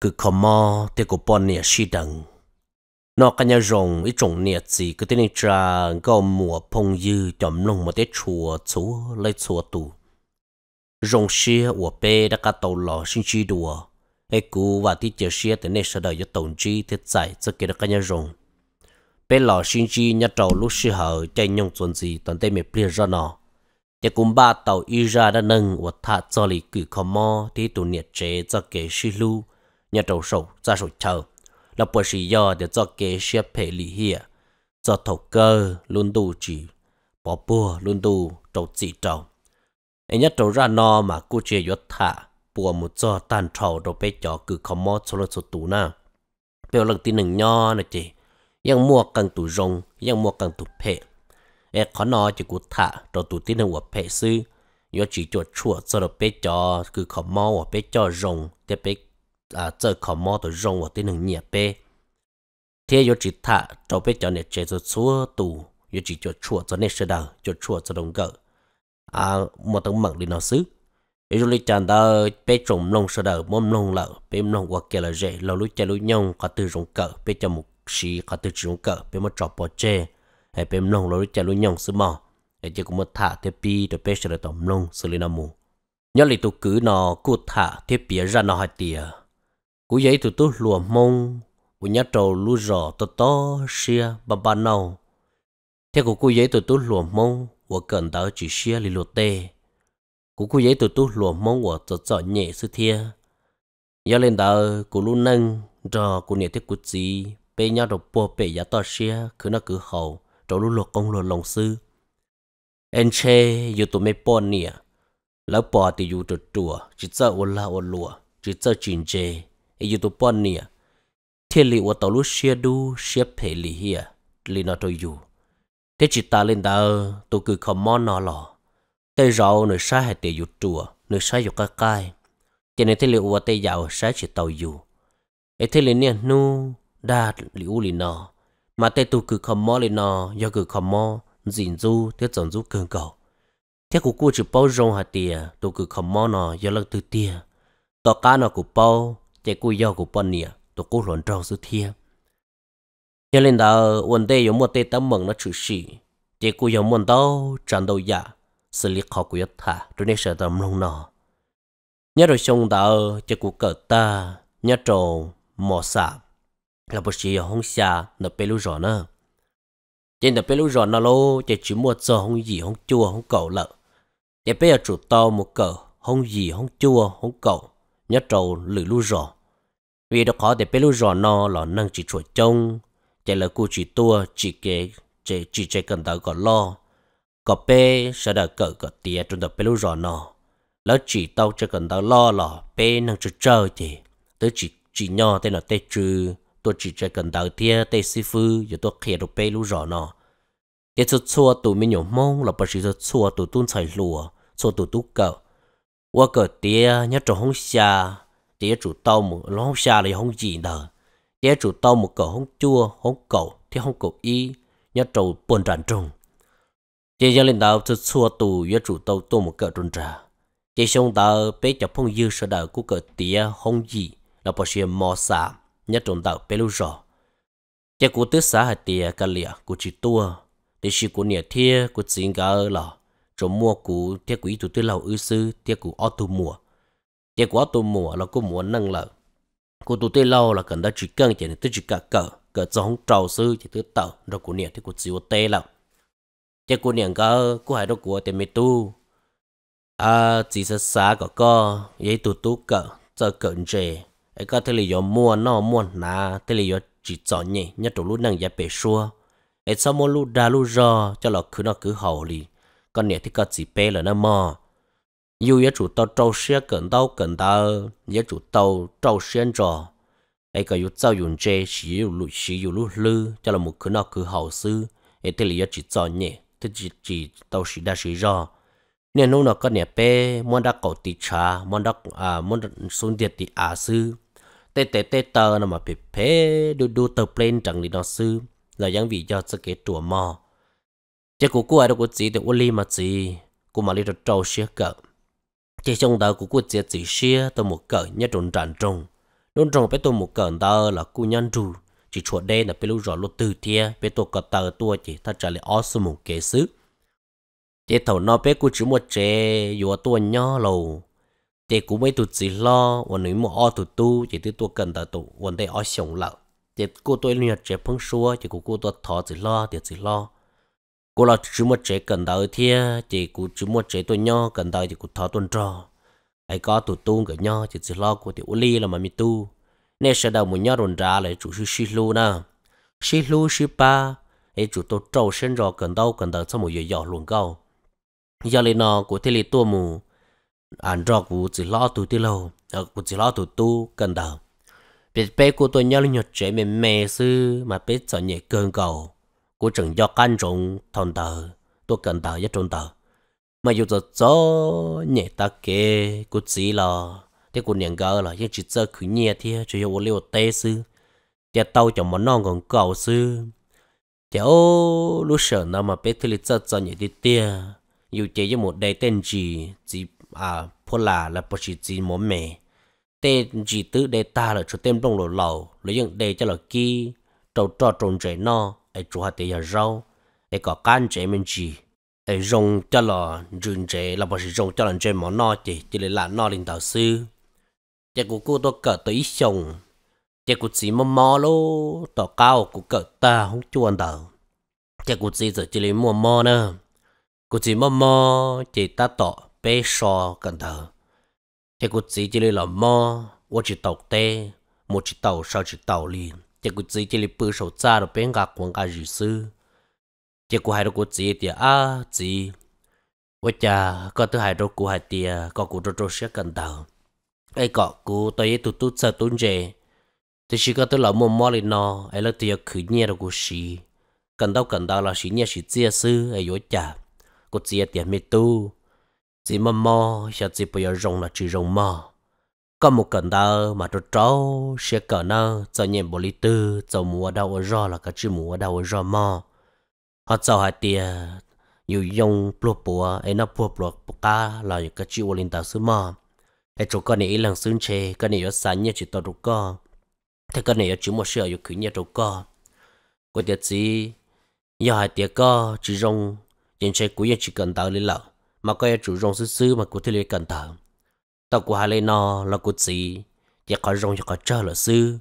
cứ khó mò thì của bọn nè xí đằng nó cái nhà rồng ít trồng nè gì cứ tên trà có mùa phong dư chậm lông mà tết chùa chúa lấy chùa tù rồng xia ủa bê đã cả tàu lò sinh chi đùa ai cú và thì chờ xia thì nè sợ đời cho tổng chi thì giải cho kia đã cả nhà rồng bê lò xin chi nhà trầu lúc xia hở chạy nhông chuẩn gì toàn tay mẹ bia ra nó thì cũng ba tàu y ra đã nâng và thả cho lì cử khó mò thì tụ nè chế cho kể xí lưu nhà trầu sầu ra sầu chờ là bởi sĩ do để cho kế xếp phê lý hiệ cho thầu cơ luôn đủ chỉ bỏ bùa luôn đủ trầu chỉ trầu anh nhất trầu ra no mà cô chia yết thả bùa một cho tàn trầu rồi bê cho cứ khó mò cho lần số tủ na biểu lần tin nừng nho nè bê à giờ khó mò tôi rong vào tiếng nhẹ bê thế yo chỉ thả cho bé cho nè chơi cho chúa tù chỉ cho chùa cho nè sơ đờ cho chùa cho à một tầng mặn đi nó xứ yo lấy chàng đó bé trồng lông sơ đờ mồm lông lợ bé lông qua kia là rẻ lâu lúc chơi lúc nhông từ rồng cỡ bé một xí cả từ rồng cỡ bé mất trò hay bé lông lâu lúc chơi lúc nhông xứ mò cũng mất thả thế pi để bé sơ đờ tầm xử lý nó mù nhớ lý tụ nó cụt thả thế bia ra nó hạt tiệt cú giấy tụt tụt lùa mông u nhá trầu lu rò to to xia ba ba nâu theo cú cú giấy tụt tụt lùa mông của cần tao chỉ xia li lùa tê cú cú giấy tụt tụt lùa mông của tớ tọt nhẹ sư thia giờ lên tao cú lu nâng rò cú nhẹ tiếp cú gì bê nhá đồ bò bê giá to xia cứ nó cứ hầu trầu lu lùa công lùa lòng sư anh chê dù tụi mấy bò nia lão bò thì dù trượt trùa chỉ sợ ôn la ôn lùa chỉ sợ chìm chê e yutu ponia theli wa tolu shia du shia phe li hia li na to à. yu thế à. chỉ ta lên ta tôi cứ không món nó lò tê rau nơi sai hay tê yut chùa nơi sai yut cái cai cho nên thế liệu và tê giàu sai chỉ tàu dù ấy thế liền nè nu đa liệu liền nó mà tê tôi cứ không món liền nò, do cứ không món dìn du thế chọn du cường cầu thế của cô chỉ bao rong hạt tìa tôi cứ không món nò, do lắc từ tìa tỏ cá nò của bao chế cú yo của bọn nè tổ cố lòn trâu sư thiên hiện lên đó vấn đề có một tế tâm mừng nó chữ sĩ chế cú yo muốn đâu chẳng đâu giả xử lý khó của ta rồi nên sợ tâm lòng nó nhớ rồi xong đó chế cú cỡ ta nhớ trầu mò sạp là bác sĩ ở hông xa nó bê lưu rõ nữa trên đó bê lưu rõ nó lô chỉ chỉ mua cho hông gì hông chua hông cầu lợ chỉ bây giờ chủ to một cờ hông gì hông chua hông cầu nhớ trầu lử lưu rõ vì đó khó để bé lúc rõ nó là năng chỉ chuột trông chạy là cô chỉ tua chỉ kế chỉ chỉ chạy cần tao có lo có bé sẽ đợi cỡ có tiền trong đó bé lúc rõ nó lỡ chỉ tao cho cần tao lo là bé năng chơi chơi thì tới chỉ chỉ nho tên là tê trừ tôi chỉ chạy cần tao thia tê si phư, giờ tôi khía được bé lúc rõ nó để cho chua tụi mình nhổ mông là bởi vì cho chua tụi tuôn chạy lùa chua tụi tú cỡ, qua cỡ tiền nhớ trong hông xa chế chủ tàu một lông xa là không gì đờ chế chủ tàu một cậu không chua không cậu thì không cậu y nhớ trâu buồn tràn trùng chế gia lãnh đạo cho xua tù nhớ chủ tàu tô một cậu trùng trà chế xong đào bé cho phong dư sợ đào của cậu tía không gì là bỏ xe mò xả nhớ trùng đào bé lưu rõ chế của tứ xã hạt tía cả lìa của chị tua thì sự của nhà thia của chị gà ở lò trộm mua của thiết quỹ thủ tư lầu ư sư thiết của ô tu mùa thì quá tôi mua là cô muốn nâng lợ cô tôi tới lâu là cần đã chỉ cần chỉ tới chỉ cả cờ cỡ giống trầu sư chỉ tới tờ rồi cô niệm thì cô chịu tê lâu, thì cô niệm cơ cô hãy đâu của thì mới tu à chỉ sợ xa có co vậy tụ tụ cỡ giờ cỡ gì ấy có thể là do mua nó mua nà thế là do chỉ chọn nhỉ nhất tụ lúc năng giá bể xua ấy sau mua lúc đa lúc rò cho là cứ nó cứ hầu đi, còn niệm thì có chỉ bê là nó mò yêu ye chủ tao trâu xe cần tao cần tao ye chủ tao trâu xe trò ai cả yêu tao dùng chê chỉ yêu lũ chỉ yêu lũ lư cho là một cứ nào cứ ai thế là ye chỉ cho nhẹ chỉ chỉ tao chỉ đa chỉ rõ nên lúc nào có nhà bé muốn đã cầu tì trà muốn đã à muốn xuống điện tì à sư tê tê tê tờ nó mà bị phê đu đu tờ plane chẳng sư là những vị do sự kế tủa mò chứ của cô ai đâu có gì thì mà gì cô mà đi được xe cậu chỉ trong đó của cô chia chỉ xia tôi một cỡ nhá trộn tràn trồng luôn trong bé tôi một cỡ đó là cô nhân rù chỉ chuột đây là bé lúc rõ lúc từ thia bé tôi có tờ tôi chỉ ta trả lại ó số một kế sứ chế thầu nó bé cô chỉ một trẻ vừa tôi nhỏ lâu chế cũng mấy tụt chỉ lo và nếu mà ó tụt tu chỉ tôi tôi cần tờ tụ vấn đề ó sống lâu chế cô tôi nhận trẻ phong xua chỉ của cô tôi thọ chỉ lo thì chỉ lo cô là chú một chế cần đời thì chỉ cô chú một chế tôi nho cần đời thì cô thọ tuần trò ai có tụt tu cái nho chỉ chỉ lo của tiểu ly là mà mi tu nên sẽ đầu một nho đồn ra lại chủ sư sư lu nè sư lu sư ba ấy chủ tôi trâu sinh rồi cần đâu cần đời trong một giờ giờ luôn câu giờ lên nó của thế li tua mù ăn rồi cô chỉ lo tụt tiêu lâu ở cô chỉ lo tụt tu cần đời biết bé của tôi nhau là nhật chế mềm mè sư mà biết sợ nhẹ cơn cầu 古正要干中同的多跟到一种的，没有着早年大概古知了，这古年高了，也只做去年的，只有我六代是，这到就没弄个高是，这哦，路上那么别提了，这早年的的，有这一幕代等级，只啊破啦了不是只没美。tên chỉ tứ đề ta là cho tên đông lộ lầu lấy những đề cho là kí đầu trò trồng trẻ no ai chủ hạt tiền rau ai có can chế mình chỉ ai rong cho là rừng chế là bao giờ rong cho là chế món no chỉ chỉ là làm no linh đạo sư chỉ của cô tôi cỡ tới sông chỉ của chị mò mò lô tỏ cao của cỡ ta không chuồn đầu chỉ của chỉ giờ chỉ là mua mò nữa của chỉ mò mò chỉ ta tỏ bê sò cần thở chỉ của chỉ chỉ là mò 我只倒带，我只倒，少只倒哩。chỉ có chỉ chỉ là bự sầu cha rồi bên gạc quăng cả rỉ sư chỉ có hai đứa của chỉ thì à chỉ với cha có thứ hai đứa của hai thì có của đứa đứa sẽ cần tàu ai có của tôi tụt tụt sợ tụt về thì chỉ có tôi là mua mua lên nó ai là thì khử nhẹ rồi của sĩ cần đâu cần đâu là sĩ nhẹ sĩ chia sư ai với cha có chia thì mệt tu chỉ mò mò giờ chỉ bây giờ rồng là chỉ rồng mò có một cần ta mà cho cháu sẽ cỡ nó cho nhận bộ lý tư cho mùa đau ở rõ là cái chữ mùa đau ở rõ mò họ cho hai tia nhiều dòng bùa bùa ấy nó bùa bùa bùa cá là những cái chữ ô linh tạo sư mò ấy chỗ con này ý lần xương chê con này ở sáng nhớ chỉ tao đủ co thế con này ở chữ một sửa yêu cứ nhớ đủ co có tiệt gì giờ hai tia co chỉ rong những chê cuối chỉ cần tao lý lợ mà coi chữ rong sư sư mà cụ thể lý cần tao tao của hai lê nó là cụt gì chỉ có rong chỉ có chờ là sư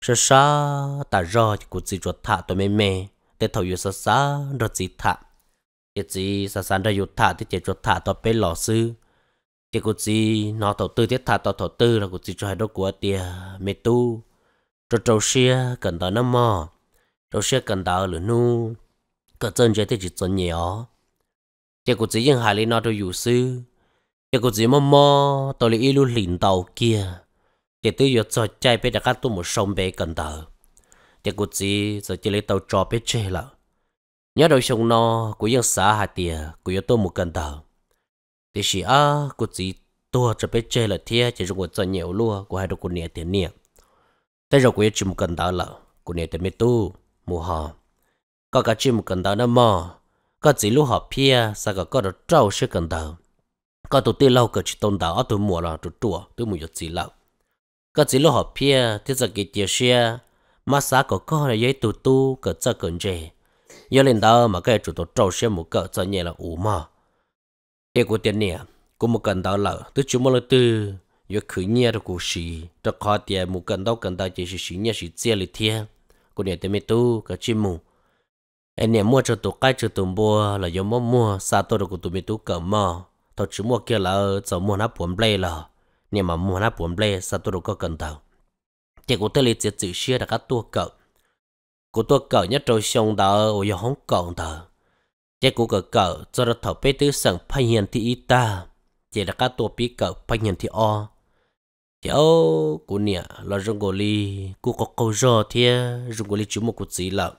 sơ sa ta rò chỉ cụt gì cho thả tôi mê mê để thầu yêu sơ sa rồi gì thả chỉ gì sơ sa rồi yêu thả thì chỉ cho thả tôi bé lò sư chỉ cụt gì nó thầu tư thiết thả tao thầu tư là cụt gì cho hai đứa của tia mê tu rồi trâu xia cần tao năm mò trâu xia cần tao lửa nu cần chân chơi thì chỉ chân nhiều chỉ cụt gì những hai lý nó đều yêu sư giờ cô chỉ mơ mơ tôi lại ilu lìn tàu kia giờ tôi giờ cho chạy bây giờ các tôi một sông bể cần tờ giờ cô chỉ giờ chỉ lấy tàu trò bể chê là nhớ đầu sông nó của dân xã hà tiề của giờ tôi một cần tờ thì chỉ à cô chỉ tôi cho bể chê là thiệt chỉ dùng của cho nhiều luôn của hai đứa cô nhẹ tiền nè. thế rồi của chỉ một cần tờ là của nhẹ tiền mấy tu mù họ có cả chỉ một cần tờ nó mò có chỉ lúc họ pia sao có có được trâu sẽ cần tờ ก็ตัวตีเล่าก็ชิตนดาวตัวมัวละตัวตัวตัวมัวจีเล่าก็จีเล่าหอบเพียที่จะกิจเชียมาสาก็ก็เลยยัยตัวตู้ก็จะเกินเจยันเล่นดาวมาก็จุดตัวเจ้าเชี่ยมุก็จะเนี่ยละอูมาเอกูเตียนเนี่ยกูมุกันดาวเล่าตัวจุมละตัว又去年的故事，这看点木跟到跟到就是去年是这里天，过年的没多个节目。哎，年末这都改这东波了，要么么啥都的个都没多干嘛。tôi chỉ mua kia là cháu ờ, mua nó buồn bê là nhưng mà mua nó buồn bê sao tôi đâu có cần tàu thì cũng tôi lịch chiếc chữ xe là cái tua cờ, của tua cờ nhất trâu xong đó ở ờ, giờ không còn tờ chỉ của cỡ cờ cho nó thở bê tứ sẵn phải hiện thì ít ta chỉ là cái tua bí cờ phải hiện thì o kiểu của nè là rừng gò li của có câu rò thì rừng gò li chú một cụ gì là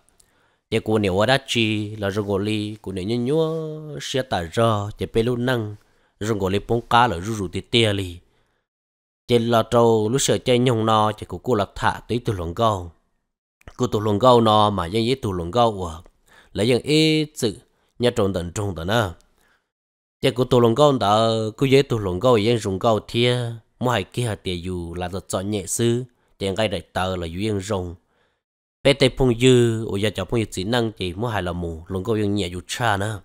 chỉ của nè ở đã chi là rừng gò li của nè nhớ nhớ xe tả rò thì bê luôn năng rừng gỗ lấy bông cá là rú rú tê tê à li trên lò trâu lúc sợ chơi nhông nó chỉ của cô lạc thả tới từ lồng gâu cô từ lồng gâu nó mà dân với từ lồng gâu à lấy dân ý sự nhà trộn tận trộn tận à chỉ của từ lồng gâu đó cô với từ lồng gâu dân rừng gâu thia mua hai kia tiền dù là giật chọn nhẹ sư tiền gai đại tờ là dù yên rồng bé tây phong dư ôi giờ cháu phong dư chỉ năng chỉ mua hai là mù lồng gâu dân nhẹ dù cha nữa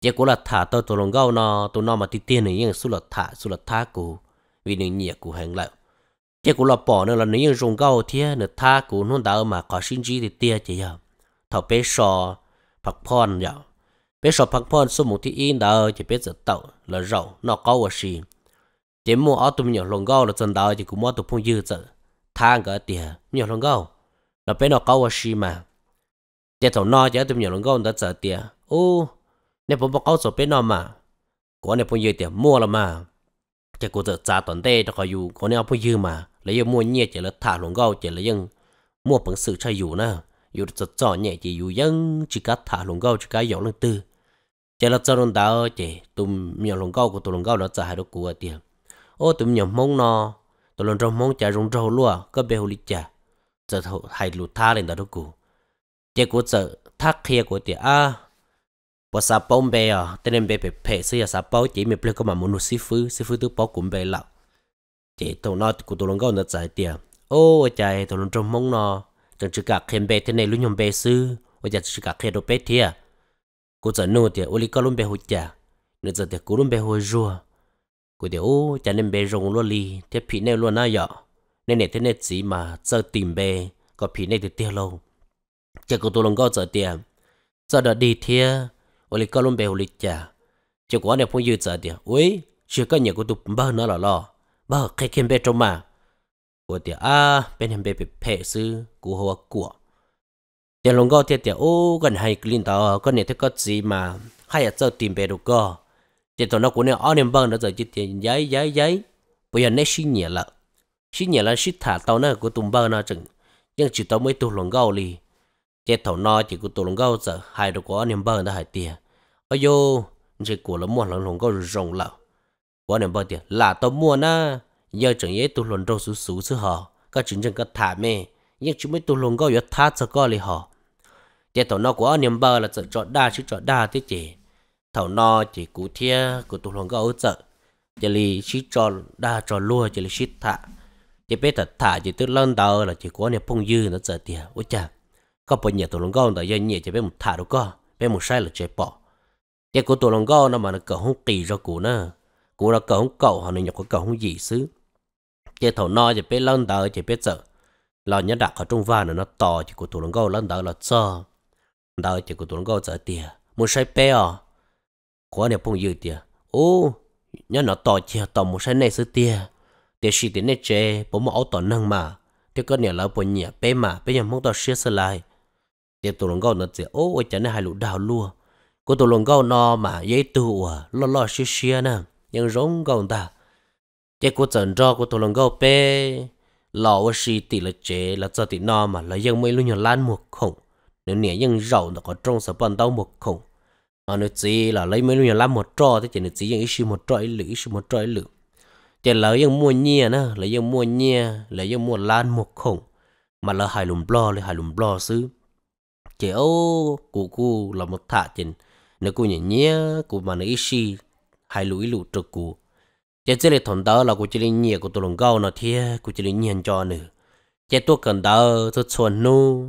chỉ có là thả tôi tôi lòng gâu nó tôi nó mà tí tiền này nhưng số là thả số là thả cô vì nên nhẹ cô hàng lại chỉ có là bỏ nữa là nếu như dùng gâu thì nữa thả cô nó đã mà có sinh chi thì tiền chỉ giờ thảo bé sò phật phòn giờ dạ. bé sò phật phòn số một thì in đã chỉ biết giờ tàu là rậu nó có ở gì chỉ mua áo tôi nhỏ lòng gâu là chân đào chỉ cũng mua tôi phong dư giờ thang cái tiền nhỏ lòng gâu là bé nó có ở gì mà chỉ thầu no chỉ tôi nhỏ lòng gâu đã giờ tiền ô เนี่ยผมบอกเขาสบเป็นนอมมาก่อนเนี่ยผมยืเตี่ยมั่วละมา จะกูจะจ่าตอนเต้จะคอยอยู่ก่อนเนี่ยเอาพูยืมมา แล้วยังมั่วเงี้ยจะแล้วถ่าหลงเก้าเจรแล้วยัง มั่วผังสื่อใช่อยู่นะ อยู่จะจ่อเงี้ยจะอยู่ยัง จิกาถ่าหลงเก้าจิกาหยอกเลื่องตื้อเจรแล้วจะลงดาวจะตุ้มเมียหลงเก้ากูตุ้มหลงเก้าเราจะหายดกูเตี่ยโอ้ตุ้มเมียมงนอตุ้มหลงมงจะรงเราล้วก็เบลลิจ่าจะหายหลุดท่าเลยนะทุกกูเจ้ากูจะทักเคลียกูเตี่ยอ่ะ bỏ sa bông bè à tên em bè bè bè xí à sa bông chỉ mình plei có mà muốn xí phứ xí phứ tôi bỏ cũng bè lậu chỉ tôi nói của tôi luôn có nó chạy tiền ô chạy tôi luôn trông mong nọ. chẳng chỉ cả khen bè thế này luôn nhom bè sư ô chạy chỉ cả khen đồ bè thiệt cô giờ nô thì ô li có luôn bè hồi chả nữa giờ thì cô luôn bè hồi rùa cô thì ô chạy nên bè rồng luôn li thế phi này luôn na dọ nên này thế này chỉ mà giờ tìm bè có phi này thì tiêu lâu chắc cô tôi luôn có giờ tiền giờ đã đi thiệt วันนี้กลุ่มเบฮุลิจ่าจากวันเนี่ยพงยืดเสียเดียวเฮ้ยเชื่อกันเนี่ยกูตุบบ้านน่ะล่ะบ้าเข็มเข็มเป็ดมากูเดียวอ่าเป็นเห็นเป็ดเป็ดซื้อกูหัวกลัวเดี๋ยวลงก็เทียเดียวโอ้กันให้กลิ่นต่อก็เนี่ยที่ก็สีมาให้เจ้าตีมเป็ดก็เจ้าตอนนั้นกูเนี่ยอ้อเนี่ยบ้านน่ะจะจิตเดียวย้ายย้ายย้ายปุยันได้ชิ้นเนี่ยละชิ้นเนี่ยละชิ้นถาตอนนั้นกูตุบบ้านน่ะจังยังจิตต่อไม่ตุบลงก็เลย chế thầu no chỉ có tụ lồng gấu giờ hai đồ của niệm bờ đã hai tiền ôi yo chỉ của lồng mua lồng lồng gấu rồng lão của niệm bờ tiền là tao mua na giờ chẳng ấy tụ lồng đâu sú sú chứ họ các chính chân các thả mê nhưng chúng mới tụ lồng gấu giờ thả cho coi lì họ chế thầu no của niệm bờ là chọn chọn đa chứ chọn đa thế chỉ, thầu no chỉ của thia của tụ lồng gấu giờ chỉ lì chỉ chọn đa chọn lua chỉ lì chỉ thả chỉ biết thật thả chỉ tức lần đầu là chỉ có niệm phong dư nó giờ tiền ôi chà có bao nhiêu tổ lông gòn đó giờ nhiều chỉ biết một thả đâu có biết một sai là chết bỏ tiếc của tổ lông gòn nó mà nó cậu không kỳ cho cụ nữa cụ nó cậu không cậu họ nên nhập của cậu không gì xứ chế thầu no chỉ biết lăn đỡ chỉ biết sợ lo nhớ đặt ở trong van nó to chỉ của tổ lông gòn lân đỡ là cho đỡ chỉ của tổ lông gòn sợ tiền một sai bé à quá nhiều phong dư tiền ô nhớ nó to chỉ to một sai này xứ tiền tiền xí tiền này chế bố mà áo to năng mà tiếc có nhiều lỡ bố nhẹ bé mà bé nhầm muốn to xí sơ lại tiếp tục lòng gâu nó chỉ ô ôi chẳng hai lũ đào lua cô tụ lòng gâu nó mà dễ tu à lo lo xia xia nè nhưng rong gâu ta chế của chẳng cho của tụ lòng gâu pe lò ô xì tỷ là chế là cho tỷ nó mà là dân mấy lũ nhỏ lan một khổng nếu nẻ dân rầu nó có trong sở bàn tao một khổng mà nó chỉ là lấy mấy lũ nhỏ lan một trò thế chỉ nó chỉ dân ít một trò ít lử ít một trò ít lử chế là dân mua nhia nè lấy dân mua nhia lấy dân mua lan một khổng mà là hai lùm blo là hai lùm blo xứ chế ô cụ cụ là một thả chín nếu cụ nhìn nhé cụ mà nó ít xì hai lũ lũ trực cụ chế chế lệ thằng đó là cụ chỉ lên nhẹ của tôi lòng gạo nó thế cụ chỉ lên nhẹ cho nữa chế tôi cần đó tôi chuẩn nu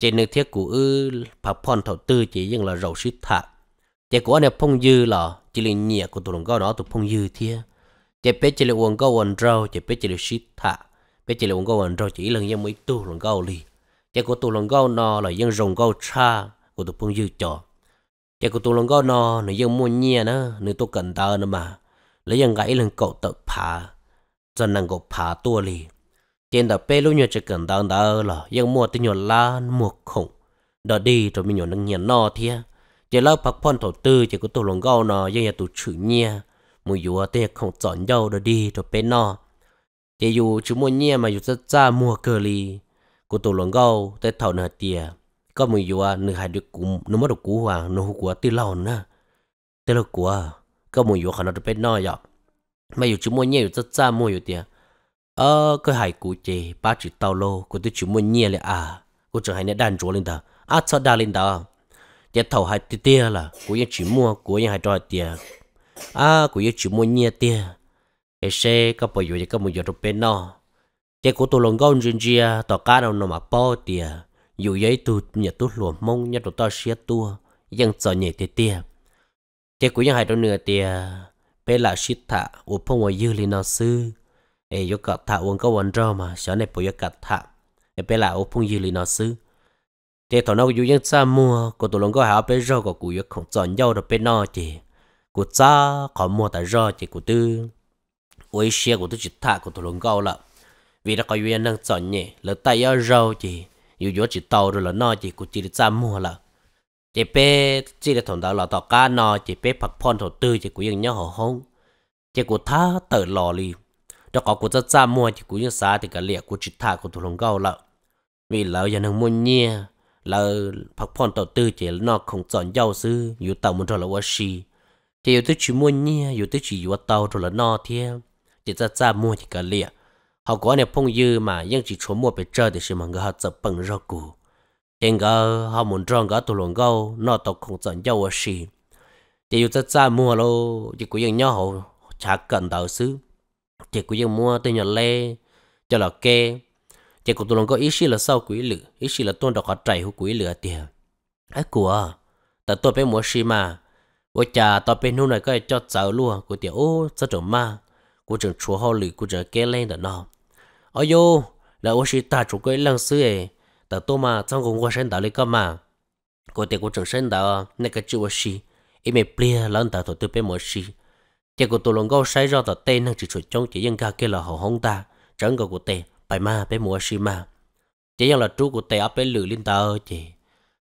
chế nước thiết cụ ư phá phòn thầu tư chỉ nhưng là rầu xít thả chế của anh em phong dư là chỉ lên nhẹ của tôi lòng gạo nó tôi phong dư thế chế bé chỉ lên uống gạo uống rau chế bé chỉ lên xít thả bé chỉ lên uống gạo uống rau chỉ lần em mới tu lòng gạo liền chỉ có tụ lòng gấu nó là dân rồng gâu cha của tụ phong dư cho chỉ có tụ lòng gấu nó nó dân mua nhia nữa nếu tôi cần tao nữa mà lấy dân gãy lên cậu tự phá cho năng cậu phá tua lì trên đó bê lúc nhớ chỉ cần tao đó là dân mua tin nhỏ lan mua khủng đó đi rồi mình nhỏ năng nhàn no thia chỉ lâu phát phong thổ tư chỉ có tụ lòng gấu nó dân nhà tụ chữ nhia mua dùa tên không chọn nhau đó đi rồi bê no chỉ dù chú mua nhia mà dù rất ra mua cơ lì cô tổ luận gâu tới thầu nửa tiề có mười dù nửa hai đứa cũng nó mất được cú hòa nó hú của tiêu lâu nữa tiêu lâu của có mười dù khả năng được bên nói vậy mà dù chúng mua nhiều rất xa mua nhiều tiề ờ cái hai cú chê ba chữ tàu lô của tôi chúng mua nhiều là à cô chẳng hay nè đàn chúa lên đó à sao đa lên đó tiề thầu hai tiề tiề là của những chỉ mua của những hai trò tiề à của những chỉ mua nhiều tiề cái xe có bao nhiêu cái có một giờ được bên nói chế của tôi lòng gôn riêng chia tỏ cá đâu nó mà po tiề dù giấy tu nhà tu lùa mông nhà tu to xia tua dân sợ nhảy tia tiề chế của dân hai đôi nửa tiề bé là shit thả u phong ngoài dư li nó sư ê yo cả thả uống có uống rau mà sợ này bùi yo cả thả ê bé là u phong dư li nó sư chế thọ nó dù dân xa mua của tôi lòng có hảo bé rau của cụ yo không chọn nhau được bé nó chị của cha có mua tại rau chị của tư với xe của tôi chỉ thả của tôi lòng gâu lắm vì đã có duyên năng chọn nhẹ lỡ tay ở rau chỉ dù dù chỉ tàu rồi là no chỉ của chỉ được ra mua là chỉ bé chỉ được thằng đó là tàu cá no chỉ bé phật phon thầu tư chỉ của những nhau họ hông chỉ của thá tự lò li đó có của ra ra mua chỉ của những xã thì cả liệt của chỉ thả của thủ lồng gâu là vì lỡ giờ năng mua nhia lỡ phật phon thầu tư chỉ nó không chọn giàu sư dù tàu muốn rồi là washi chỉ dù tới chỉ mua nhia dù tới chỉ dù tàu rồi là no thiên chỉ ra ra mua chỉ cả liệt họ có nè phong dư mà nhưng chỉ chuẩn mua bị chơi thì sự mà họ tập bằng rau củ hiện giờ họ muốn tròn cái tụ lồng gâu nó tộc không chọn nhau ở xì chỉ dù tất cả mua lô chỉ có những nhau họ chả cần đầu xứ chỉ có những mua tên nhà lê cho là kê chỉ có tụ lồng gâu ít xì là sau quỷ lửa ít xì là tuôn đọc họ chạy hú quỷ lửa tiền ấy của tại tôi bên mua xì mà vợ cha tôi bên hôm nay có cho cháu luôn của tiểu ô cho chồng ma của trường chúa hồ lì của trường kia lên đó nó ôi yo là ô sĩ ta chủ quê lăng sư ấy ta tô mà trong cùng qua sinh đạo lấy cơ mà cô tiệc của trường sinh đạo này cái chữ ô sĩ em mẹ plia lần ta thủ tư bên mỗi sĩ tiệc của tôi lòng gấu sai ra tờ tê năng chỉ chuột trong chỉ dân ca kia là hậu hông ta chẳng có của tê bài ma bên mỗi sĩ mà chỉ dân là chú của tê áp bên lử lên ta ơi chị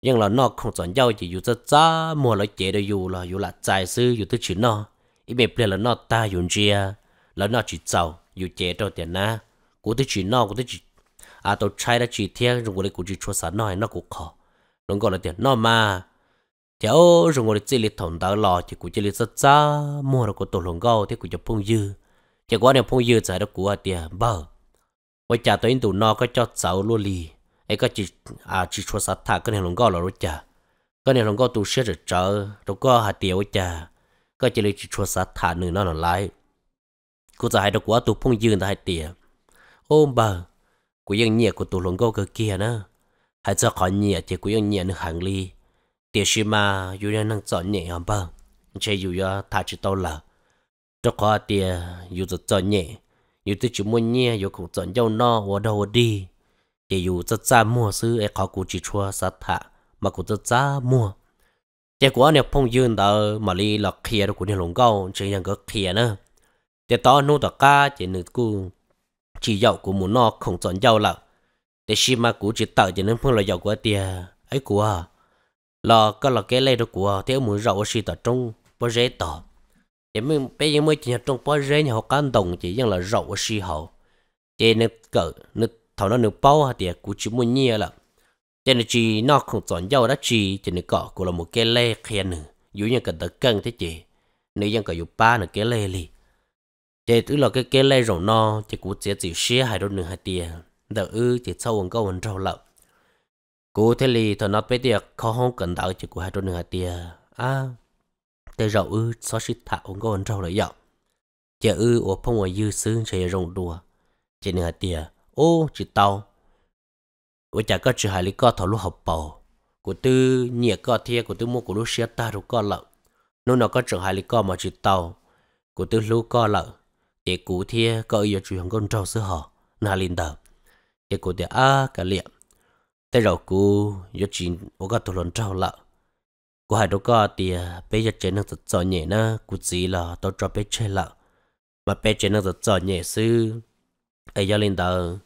nhưng là nó không chọn nhau chỉ dù cho cha mua lại chế được dù là dù là tài sư dù tới chuyện nó ít mẹ plia là nó ta dùng chia lỡ nó chỉ giàu dù chế đâu tiền na cụ thì chỉ nó cụ thì chỉ à tôi trai đã chỉ thiên rồi cụ thì cụ chỉ cho sản nó nó cụ khó nó gọi là tiền nó mà theo rồi ngồi chỉ lịch thằng đó lo thì cụ chỉ lịch rất xa mua được cụ tổ lồng gạo thì cụ cho phong dư thì quá nhiều phong dư giải đó cụ à tiền bờ với cha tôi tụ nó có cho cháu luôn li, ấy có chỉ à chỉ cho sát thà cái này lồng gạo là rồi cha cái này lồng gạo tụ sẽ được chờ rồi có hạt tiền với cha cái chỉ lịch chỉ cho sát thà nữa nó là lái Cô giải được quá tụ phong dương tại hai tìa. Ôm bờ, cô yên nhẹ của tụ lộn gô cơ kia nữa. Hãy cho khỏi nhẹ thì cô yên nhẹ nữa hàng ly. Tìa xì mà dù nên năng chọn nhẹ hầm bờ. Chê dù cho thả chứ tao lờ. Trong khó tìa dù cho chọn nhẹ. Dù tư chú muốn nhẹ dù cũng chọn nhau no ở đâu đi. Tìa dù cho cha mua sư ấy khó cụ chỉ chua sát thạ. Mà cụ cho cha mua. Tìa của anh phong dương đó mà lý là khía đó của nên lộn gô. Chứ ยัง có khía nữa để tao nô tao cá chỉ nữ cú chỉ dậu của muốn nó không chọn dậu là để xí mà cú chỉ tạo chỉ nên phong là dậu của tia ấy của lo à? là có là cái lấy đó của à? thế muốn dậu xí tao trong bó rễ tao để mình bây giờ mới chỉ trong bó rễ nhà họ can đồng chỉ rằng là dậu xí họ, chỉ nên cỡ nên thảo nó nửa bao hả à tia cú chỉ muốn nhia là cho nên chỉ nó không chọn dậu đó chỉ chỉ nên cọ của là một cái lê khen nữa dù như cần tới cần thế chỉ, nếu như cần dùng ba nữa cái lê liền chế tức là cái kế lây rồi no chế cú chế chỉ xía hai đôi nửa hai tia đỡ ư chế sau ông câu ông rau lợn cú thế lì thọ nó bé tia khó không cần đỡ chế cú hai đôi nửa hai tia à tê rau ư xó xí thả ông câu ông rau lại dạo chế ư ủa phong ở dư xương chế rồng đùa chế nửa hai tia ô chỉ tao với chả có chỉ hai lý co thọ lúc học bầu của tư nhẹ co thiê của tư mua của lúc xía ta rồi co lợn nó nó có trường hai lý co mà chỉ tao của tư lúc co lợn ye cụ thia có yêu chuyện con trâu sữa họ na linh đờ ye cụ thia a cả liệm tê rồi cụ yêu chuyện ô cả tổ lon trâu lợ cụ hai đứa con thì bây giờ chơi năng thật giỏi nhẹ na cú chỉ là tao cho bé chơi lợ mà bé chơi năng thật giỏi nhẹ sư ai gia linh đờ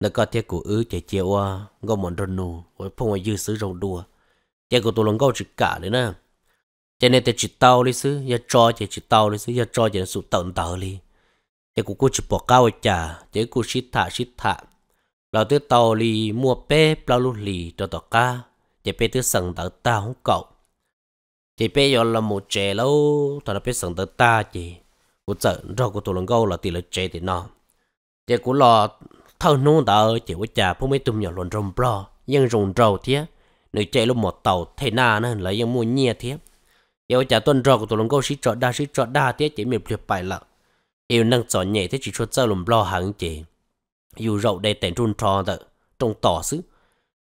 nó có thiết cụ ứ chơi chơi qua ngô mòn đơn nù với phong ngoài dư sứ rồng đùa chơi của tổ lon câu chỉ cả đấy na cho nên tôi chỉ tao đi xứ, giờ cho chỉ chỉ tao đi xứ, giờ cho chỉ là sụt tận tờ đi thế cũng cô chỉ bỏ cao chả thế cũng xịt thả xịt thả lão tới tàu lì mua pe, plau lú lì cho tàu ca, thế bê tới sẵn tàu ta không cậu thế bê giờ là một trẻ lâu tao đã bê sẵn tàu ta chị cô sợ rồi cô tụi lần câu là tỷ lệ trẻ thì nó thế cũng lo thâu nung tàu chỉ với chả không mấy tụm nhỏ luôn rồng bò nhưng rồng râu thế nơi chạy lúc một tàu thế na nên lại ยัง mua nhẹ thế giờ chả tuần rồi của tụi lần câu xịt trọ đa xịt trọ đa thế chỉ mình liệt bài lợn yêu năng cho nhẹ thế chỉ cho cho lùm lo hàng chị dù rậu đây tên run tròn đó trong tỏ xứ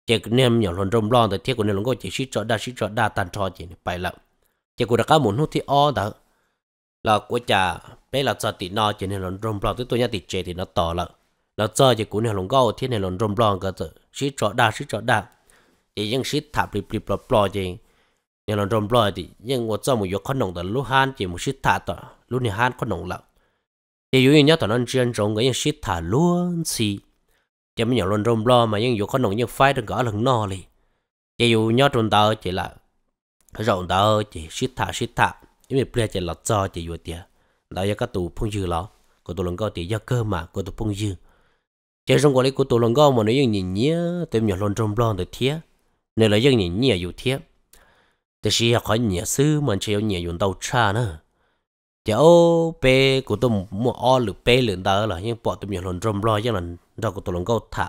chị nem nhỏ lùn rồng lo đó thiết của nên lùn có chỉ xí trọ đa xí trọ đa tan tròn chị bài lợn chị của đã có muốn hút thì o đó là của cha bé là cho tị no chị nên lùn rồng lo tới tôi nhá tị chị thì nó tỏ lợn là cho chị của nên lùn có thế nên lùn rồng lo cơ tự xí trọ đa xí trọ đa chị những xí thạp lip lip lop lop chị nên lùn rồng lo thì nhưng mà cho một yếu khó nồng đó lúc han chị một xí thả đó lúc này han khó nồng lợn giờ dụ như nhớ tao nên chuyên trọng cái những shit thả luôn xì giờ mình nhận luôn rôm lo mà những dụ có nồng những phái được gõ lưng no li giờ dụ nhớ trộn tao chỉ là rộng tao chỉ shit thả shit thả nhưng mà plea chỉ là cho chỉ dụ tiệt tao giờ các tù phong dư lo của tụ lần cao thì do cơ mà của tụ phong dư chỉ trong quản lý của tụ lần cao mà nó những nhìn nhía tìm nhận luôn rôm lo được thiết nên là những nhìn nhía dụ thiết thì chỉ là khỏi nhía sư mà chỉ có nhía dùng đầu cha nữa cháu pe của tôi mua o lử pe lử tờ là nhưng bọn tôi nhận lần trong lo cho lần ra của tôi lần câu thả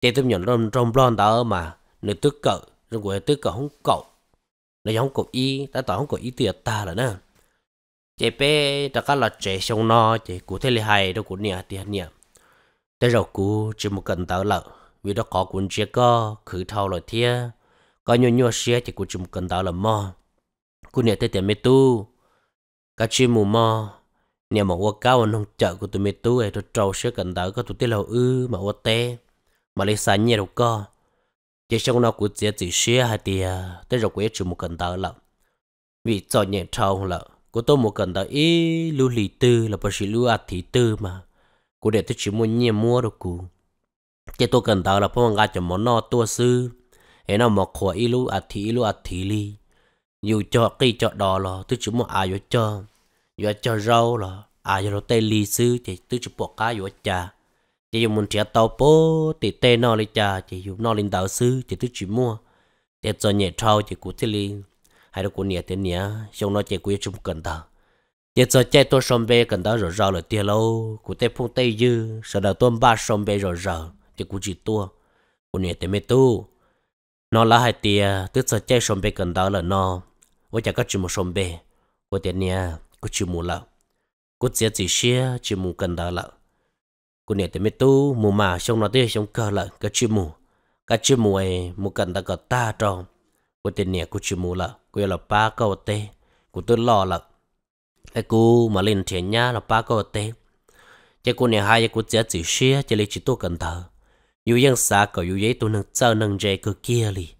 để tôi nhận lần trong lo tờ mà nếu tôi cỡ rồi của tôi cỡ không cậu là giống cậu y ta tỏ không cậu y tiệt ta là nè chế pe ta cá là trẻ sông no chế của thế hay đâu của nhà tiền nhà thế rồi cú chỉ một cần tờ lợ vì đó có cuốn chia co khử thâu rồi thia có nhiều nhiều xe chỉ của chỉ một cần tờ là mò của nhà thế tiền mê tu cả chi mù mò nhà mà qua cao anh không chợ của tụi mình tú ấy tôi trâu sẽ cần đỡ có tụi tiết lâu ư mà qua té mà lấy sáng nhẹ đâu có chỉ sau nó của chị chỉ xe hai tia tới rồi quế chịu một cần đỡ lắm vì cho nhẹ trâu lợ của tôi một cần đỡ ý lưu lì tư là bởi sự lưu ạt thị tư mà của để tôi chỉ muốn nhẹ mua đâu cụ chỉ tôi cần đỡ là bởi ngã cho món no tôi sư ấy nó một khóa ý lưu ạt thị lưu ạt thị li dù cho cái cho đò là tôi chỉ muốn ai vô cho vô cho rau là ai vô tê lì sư thì tôi chỉ bỏ cá vô trà chỉ dùng mình trẻ tàu bố thì tê nó lên cha chỉ dùng nó lên đạo sư thì tôi chỉ mua để cho nhẹ trâu thì của thế liền hay là của nhẹ thế nhẹ xong nó chỉ của chúng cần ta để cho chạy tôi xong bê cần ta rồi rau là tiền lâu của tê phong tây dư sau đó tôi ba xong bê rồi rau thì của chỉ tua của nhẹ thế mê tu nó là hai tiền tức sợ chạy xong bê cần ta là nó 我家个只么上班，我爹娘我只么了，我姐姐些只么跟到了，我娘爹没都么嘛，想那爹想搞了个只么，个只么哎，么跟到个大张，我爹娘我只么了，我要了八个爹，我都老了，哎，我嘛领钱呀了八个爹，这我娘还有我姐姐些，这里只多跟到，有样啥个有样都能造能这个给力。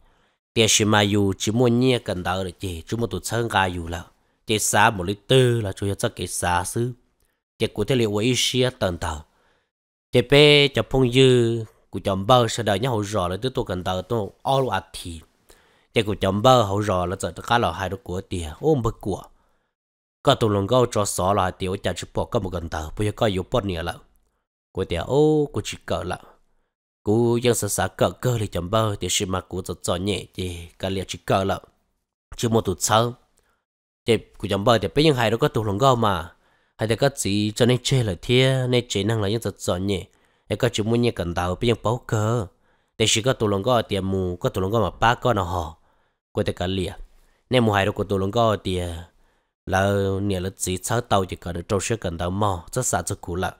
tiền sĩ mà dù chỉ muốn nhẹ cần đỡ được chỉ chú một tụt sơn gà dù là chỉ xa một lít tư là chú cho cái xa xứ chỉ cụ thể liệu với xia tần tờ chỉ bé cho phong dư cụ chọn bơ sẽ đợi nhau rõ là tiếp tục cần đỡ tôi all at thì chỉ cụ chọn bơ hậu rõ là giờ tất cả là hai đứa của tiền ôm bơ của có tụ lòng gấu cho xó là tiểu chả chụp bỏ có một cần đỡ bây giờ có yếu bỏ nè là của tiền ô của chỉ cỡ là cú dân sợ sợ cỡ cơ thì chấm bơ thì sự mà cú cho cho nhẹ thì cái liệt chỉ cỡ lợ chỉ một tụt sớm thì cú chấm bơ thì bây giờ hai nó có tụt lồng gò mà hai là có gì cho nên chơi là thế nên chế năng là những tụt cho nhẹ hay có chỉ muốn nhẹ cần đầu bây giờ bảo cơ thì sự có tụt lòng gò thì mù có tụt lòng gò mà ba con nó họ của tất cái liệt nên mua hai nó có tụt lòng gò thì là nhẹ là gì sao tàu chỉ cần trâu sữa cần đầu mò rất sợ rất cú lợ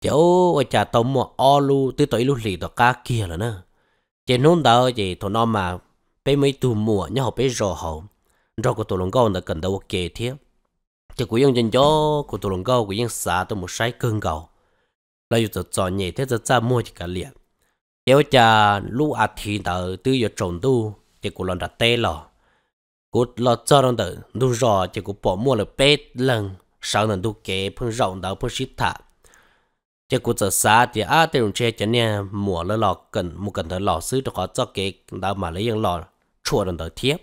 chỗ ở chả tôm mà o lu từ tuổi lu lì đó cá kia là nè chỉ nôn đó chỉ thằng nó mà bé mấy tu mua nhá học bé rò hậu rò của tụi lồng gấu là cần đâu có kề thiết chỉ của dân dân gió của tụi lồng gấu của dân xã tôi một sái cơn gầu là dù tụi trò nhẹ thế tụi cha mua chỉ cả liền chỗ chả lu à thì đó từ giờ trồng tu chỉ của lần đặt tê lò của lò cho nó tự tu rò chỉ của bỏ mua là bé lần sau lần tu kề phương rộng đó phương xít thạc chỉ cũng sợ xa thì à tiêu dùng chơi chân nè mua lỡ lò cần một cần thời lò xứ cho họ cho cái đã mà lấy những lò chua đồng thời thiếp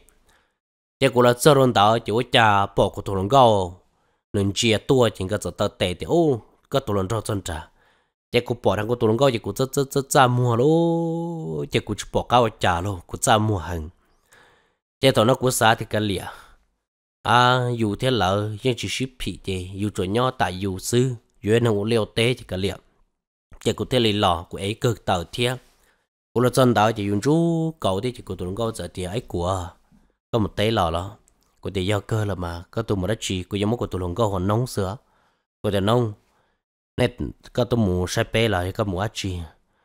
chỉ cũng là sợ luôn đó chỉ có cha bỏ của tụi nó gạo nên chia tua chính có sợ tơ tệ thì ô có tụi nó cho chân trả chỉ cũng bỏ thằng của tụi nó gạo chỉ cũng rất rất rất ra mua lô chỉ cũng bỏ cao trả lô cũng ra mua hàng chỉ tụi nó cũng xa thì cái lìa à dù thế lợ nhưng chỉ ship thì dù cho nhau tại dù xứ duyên hồng liệu tế chỉ cả liệm chỉ có thể lì lò của ấy cực tàu thiê của là dân đó chỉ dùng chú cầu thì chỉ cụ tụi nó giờ thì ấy của có một tế lò đó của thì do cơ là mà có tụi một đất chỉ cụ giống của cụ tụi nó hòn nông sữa của thì nông nên có tụi mù sai bé là có mù ác chỉ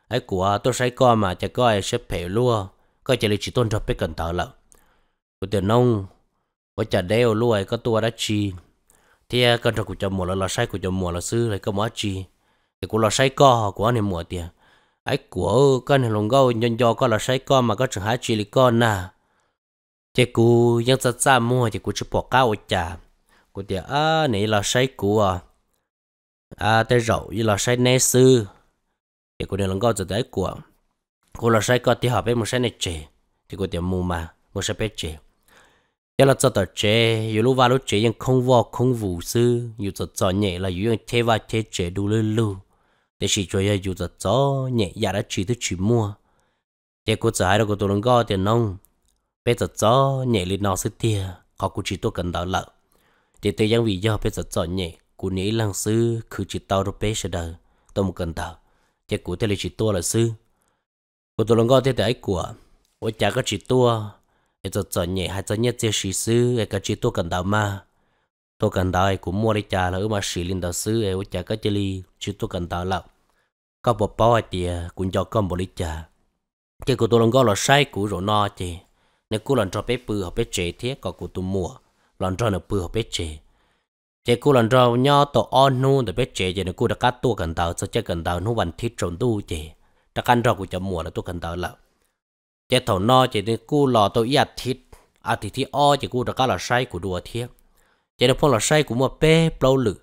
ấy của tôi sai co mà chỉ có ai sẽ phải lúa có chỉ là chỉ tôn cho bé cần tàu lợn của thì nông có chả đeo luôn ấy có tụi đất chỉ thì à, con trâu của chồng mùa là lò say của chồng mùa là sư lại có mỏ chi thì của lò say co của anh em mùa tiền à. ấy của con này lồng gâu nhân do con lò say co mà có trường hái chi là con nà thì cụ dân sát xa mua thì cụ chụp bỏ cao chả cụ tiền à này lò say của à tới rậu như lò say nè sư thì cụ này lồng gâu giờ đấy của cụ lò say co thì họ biết một say này chè thì cụ tiền mua mà một say bé chè giờ là cho tờ chế dù lúc vào lúc chế không vò không vụ sư dù cho cho nhẹ là dù chế và chế chế đủ lư lư để chỉ cho giờ dù cho cho nhẹ đã chỉ thứ chỉ mua để cô cho hai đâu cô tôi luôn gọi cho nhẹ lên nó sẽ tiền họ cũng chỉ tôi cần đào lợ để tới vì do bây cho nhẹ cô nghĩ lăng sư cứ chỉ tao đâu bây giờ tôi một cần đào để cô thấy chỉ tôi là sư cô tôi luôn gọi thế của ôi chả có chỉ tôi cho cho nhẹ hay cho nhất chế sĩ sư cả chỉ tôi cần đào mà tôi cần đào cũng mua đi trà là mà sĩ linh đạo sư ấy chả cái chỉ li chỉ tôi cần đào là có bộ bao thì cũng cho con bộ đi trà cái của tôi làm gọi là sai của rồi no chị nếu cô làm cho bé bự học bé trẻ thì có của tôi mua lần cho nó bự học bé trẻ thế cô làm cho nhau tổ on nu để bé trẻ thì nó cô đã cắt tôi cần đào cho chơi cần đào nu vẫn thiết trộn tu chị đã căn rau của chấm mua là tôi cần đào là chế thầu no chế nên cú lò tôi thịt à thì thì o chế cú đã cá là sai của đùa thiệt chế được phong là sai của mua pe bao lử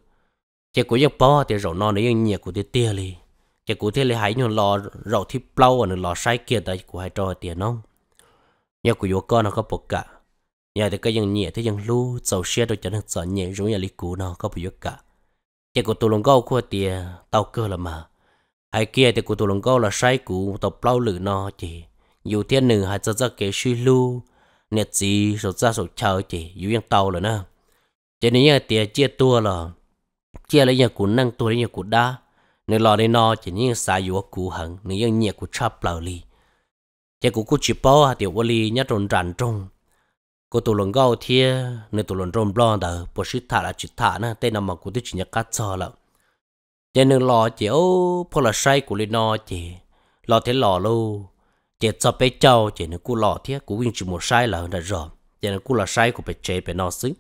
chế cú giấc bao thì rổ no này yên nhiệt của tiệt tiệt li chế cú thế li hãy nhon lò rổ thì bao ở lò sai kia tại của hai trò tiền nông nhà của vua nó có bọc cả nhà thì cái dân nhẹ thế dân lu sầu xe đôi chân sợ nhẹ giống nhà lý cũ nó có bị cả chế của tôi lồng gâu của tiệt tao cơ là mà hai kia thì của tôi lồng gâu là sai cũ tao bao lử nó chỉ dù thiên nữ hai giờ giờ kế suy lu nét gì rồi ra rồi chờ chỉ dù yên tàu rồi nè cho nên nhà tiệt chia tua là chia lấy nhà cụ năng tua lấy nhà cụ đa nên lò đây nó chỉ những xài dù cụ hận nên những nhà cụ chắp lờ li chỉ cụ cụ chỉ bao hạt tiểu vali nhát rộn ràng trong cô tụ lồng gạo thia nên tụ lồng rộn blon đờ bộ sĩ thả là chỉ thả nè tên nằm mà cụ tôi chỉ nhà cắt cho lận cho nên lò chỉ ô phô là say của lên nó chỉ lò thế lò luôn chế cho bé cháu chế nên cú lọ thế cú vinh chỉ một sai là hơn đã rõ chế nên cú là sai của bé chế bé nó xứ và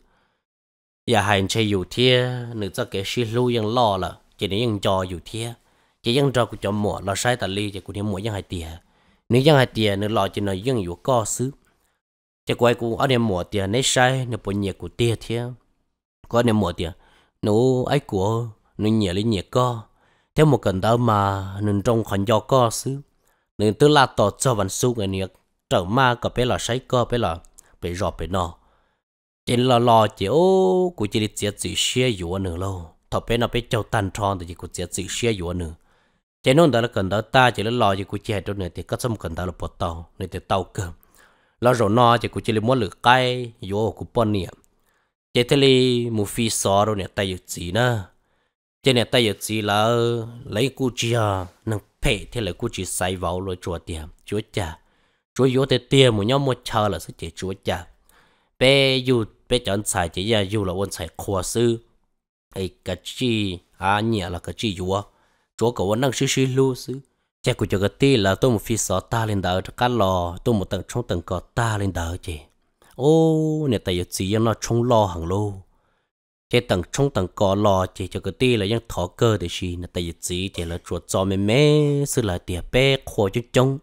dạ hai anh chế dù thế nữ cho cái xí vẫn lưu ยัง lọ là chế nên ยัง cho dù vẫn chế ยัง cho cú cho mỏ là sai ta li chế cú vẫn mỏ ยัง hai tiền nếu ยัง hai tiền nữa lọ chế nó ยัง dù co xứ chế quay cú ở đây mỏ tiền nấy sai nó bỏ nhiệt cú tiền thế có nên mỏ tiền nó ấy của nó nhiệt lên nhiệt co theo một cần đó mà nên trong khoản do co xứ nên tôi là tỏ cho văn su người nhiệt trở ma có bé là say cơ bé là bé rọ bé nọ trên là lo chỉ ô của chỉ đi chết chỉ xe dùa nữa lâu thọ bé nó bé châu tan tròn thì chỉ của chết chỉ xe dùa nữa trên nó đó là cần đó ta chỉ là lo chỉ của chết đó nữa thì cắt xong cần đó là bỏ tàu nên thì tàu cơ lò rồi nọ chỉ của chỉ là muốn lửa cay dùa à của bọn nè trên thế li mù phi xó rồi nè tay chỉ nè trên nè tay chỉ là ờ, lấy cu chia nâng phê thế là cô chỉ say vào rồi chùa tiền chúa cha chúa vô thế tiền một nhóm một chờ là sẽ chỉ chúa cha bé dù bé chọn xài chỉ ra dù là ôn xài khoa sư ấy cả chi à nhẹ là cái chi chúa chúa cậu vẫn đang suy suy lưu sư cha của cho cái tì là tôi một phi sọ ta lên đỡ cá lò tôi một tầng trong tầng cọ ta lên đỡ chứ ô nè tại giờ chỉ nó trong lo hàng lô chế tầng trong tầng có lò chế cho cái tí là những thọ cơ để xì là tại gì chế là chuột cho mẹ mẹ sự là tiệp bé khô chứ trông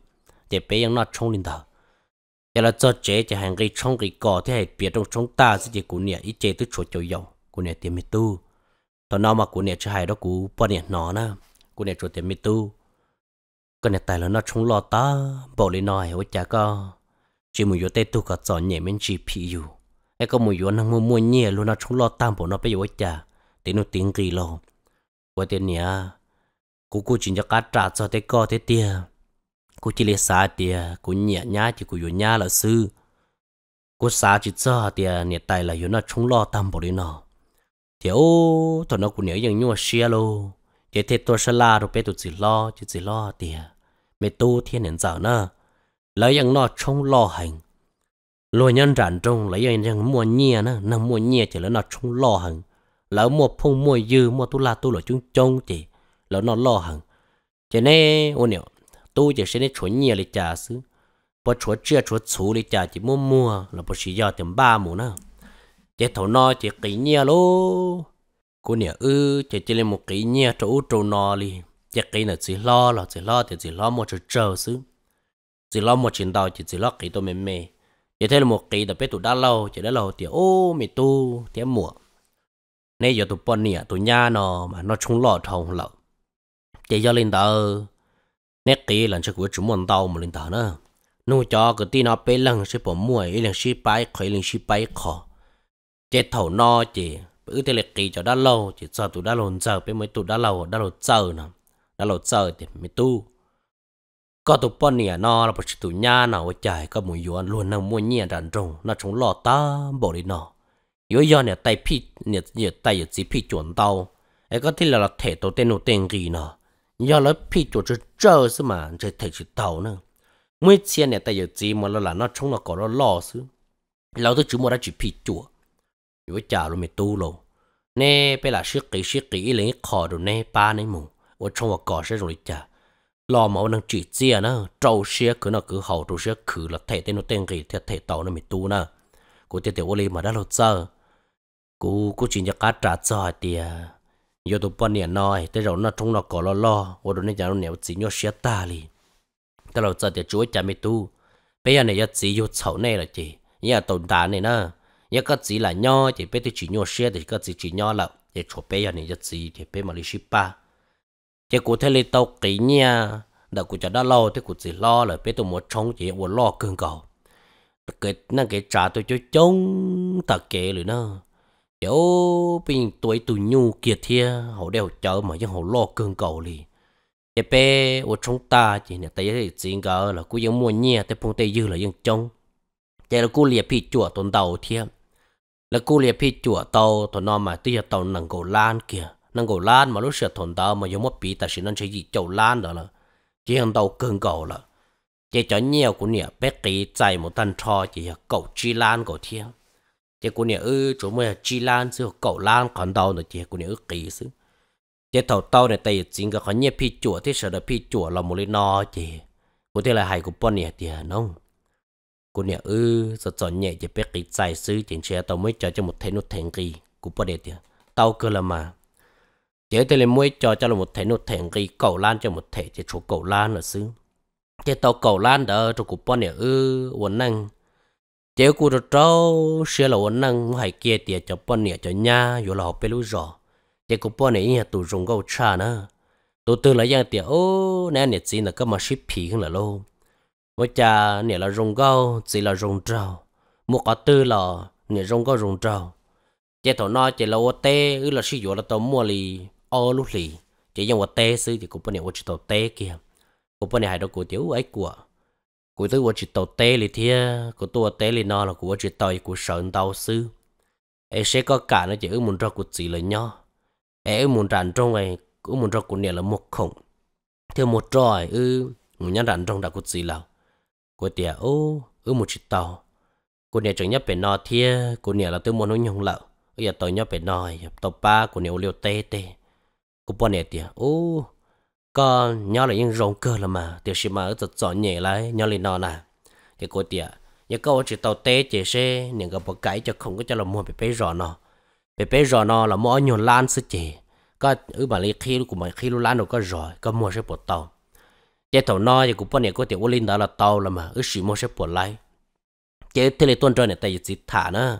chế bé những nó trong linh thở chế là cho chế chế hàng cái trong cái cỏ thế hệ biệt trong trong ta sẽ chế cụ nè ý chế tới chuột cho dầu cụ nè tiệp mít tu tao nó mà cụ nè cho hai đó cụ bỏ nè nọ nè cụ nè chuột tiệp mít tu cái nè tài là nó trong lò ta bỏ lên nói ôi chả có chỉ muốn vô tế tu cả cho nhẹ mình chỉ phi dù ai có mùi yuan mua mua nhẹ luôn nó chúng lo tam bộ nó bây giờ chả tiếng nó tiếng kỳ lo qua tiền nhà cô cô chỉ cho cá trả cho thế co thế tia cô chỉ lấy xá tia cô nhẹ nhá chỉ cô yuan nhá là sư cô xá chỉ cho tia nhẹ tay là yuan nó chúng lo tam bộ đi nó thì ô thằng nó cũng nhớ rằng nhua xia lô thế thế tôi sẽ la rồi bé tôi chỉ lo chỉ chỉ lo tia mẹ tu thiên nên giàu nữa lấy rằng nó trông lo hành lùi nhân rạn trong lấy anh rằng mua nhẹ nó nằm mua nhẹ chỉ là nó trông lo hằng lỡ mua phong mua dư mua tu la tu là chúng trông chỉ lỡ nó lo hằng cho nên ô niệm tu chỉ sẽ nên chuẩn nhẹ lịch trả xứ bỏ chúa chưa chúa chú lịch trả chỉ mua mua là bỏ sử giờ tiền ba mù nữa chỉ thầu nó chỉ kỹ nhẹ lô cô niệm ư ừ, chỉ chỉ lên một kỹ nhẹ chỗ trâu nó đi, chỉ kỹ là chỉ lo là chỉ lo thì chỉ lo một chỗ chờ xứ chỉ lo một chuyện đầu chỉ chỉ lo kỹ tôi mềm mềm giờ thế là một cái tập bếp tụ đã lâu chỉ đã lâu thì ô mày tu thì mùa nay giờ tụ bọn nè tụ nhà nó mà nó chung lọ thòng lọ chỉ giờ lên tờ nét cái lần sẽ của chúng mình tàu mà lên tờ nữa nu cho cái tin nó bê lăng, sẽ bỏ mua ấy lần sẽ bay khởi lần sẽ bay khó chỉ thầu no chỉ bữa thế là kỳ cho đã lâu chỉ sợ tụ đã lâu giờ bê mới tụ đã lâu đã lâu giờ nè đã lâu giờ thì mới tu có tụ bọn nè nó là bọn tụ nhà nào chạy có mùi yuan luôn nó mua nhẹ đàn trống nó chúng lo ta bỏ đi nó yếu do nè tay pi nè nè tay chỉ pi chuẩn tàu ấy có thể là là thể tổ tên nó tên gì nó do là pi chuẩn chơi chơi xí mà chơi thể chỉ tàu nữa mỗi chia nè tay yếu chỉ mà là là nó chúng nó có nó lo xứ lâu tôi chỉ mua ra chỉ pi chuẩn yếu chả luôn mày tu lâu nè bây là sĩ kỹ sĩ kỹ lấy khó đồ nè ba nè mù ở trong và cỏ sẽ rồi chả lò mà ông chỉ chia nó trâu xe cứ nó cứ hầu trâu xe cứ là thể tên nó tên gì thì thể tàu nó mình tu nè cô tiệt tiểu ly mà đã lột sơ cô cô chỉ nhắc cá trả cho tiệt giờ tụi bận nhà nói thế rồi nó trông nó có lo lo ô đồ này giờ nó nhéo chỉ nhớ xe ta đi, tới lột sơ chú ấy chả mình tu bây giờ này giờ chỉ vô sầu này là gì, nhà tồn tại này nè nhà cái chỉ là nho thì bây giờ chỉ nhớ xe thì cái chỉ chỉ nhớ là để chỗ bây giờ này giờ chỉ thì bây mà đi ship ba chỉ cụ thể là tàu kỹ nha đã cụ cho đã lo thế cụ chỉ lo là biết tôi một trông chỉ một lo cương cầu cái năng cái trả tôi cho chống ta kệ rồi nó chỗ bình tuổi tù nhu kiệt thia họ đều chờ mà chứ họ lo cương cầu liền chế bé ở trong ta chỉ là tay thì chỉ cả là cụ vẫn muốn nhia thế phong tây dư là vẫn trông chế là cụ liệp phi chùa tuần đầu thia là cụ liệp phi chùa tàu tuần nọ mà tia tàu nằng cổ lan kìa năng cổ lan mà lúc sửa thổn tao mà giống một bí ta sẽ năng chơi gì châu lan đó là chỉ hàng đầu cường cầu là chỉ cho nhiều của nè bé kỹ chạy một thân trò chỉ là cậu chi lan cậu thiên chỉ của nè ư chỗ mày chi lan chứ cậu lan còn đâu nữa chỉ của nè ư kỳ chứ chỉ thầu tao này tay chính cái khó nhẹ phi chùa thế sợ được phi chùa là một lý no chỉ của thế là hay của bọn nè thì nông của nè ư sợ chọn nhẹ chỉ bé kỹ chạy sư chỉ xe tao mới cho cho một thế nút thành kỳ của bọn nè thì tao cơ là mà nhớ tới lên muối cho cho là một thể một thể cái cầu lan cho một thể thì chỗ cầu lan là xứ chế tàu cầu lan đó chỗ cụ bọn này ư ừ, quần năng chế cụ đó trâu xưa là quần năng hay kia tiệt cho bọn này cho nhà rồi là học bê lú rõ chế cụ bọn này nhà tụ dùng gấu trà nữa tụ tư là giang tiệt ô nè nè chỉ là cái mà ship phí không là lâu mỗi cha nè là dùng gấu chỉ là dùng trâu một cái tư là nè dùng gấu dùng trâu chế thổ nói chế là ô tê ư ừ, là sử dụng là tàu mua lì ô lúc lì chỉ dùng một tê sư thì cũng bên này một chút tê kia cũng bên này hai đứa của tiểu ấy của của tôi một chút tê lì thia của tua tê lì nó là của một chút tê của sợn tàu sư ấy sẽ có cả nó chỉ muốn cho của chị là nho, ấy muốn tràn trong này cũng muốn cho của nè là một khổng, theo một tròi ư muốn nhắn tràn trong đã của chị là của tiểu ô ư một chút tàu của nè chẳng nhất phải nó thia của nè là tôi muốn nói nhung lợ bây giờ tôi nhớ phải nó tôi ba của nè liều tê tê cũng bỏ nè tiệt ô có nhớ là những rong cơ là mà tiệt xí mà ở chỗ nhẹ lại nhớ lên nó nè thì cô tiệt những câu chỉ tàu tê chỉ xe những cái bọc cái cho không có cho là mua bị bé rò nó bị bé rò nó là mua nhiều lan sức chỉ có ở ừ, bản lý khi của mình khi lan nó có rồi có mua sẽ bột tàu chế tàu nó thì cũng bọn này có thể lên đó là tàu là mà ở ừ, xí mua sẽ bột lại chế thế này tuần rồi này tại gì thả nữa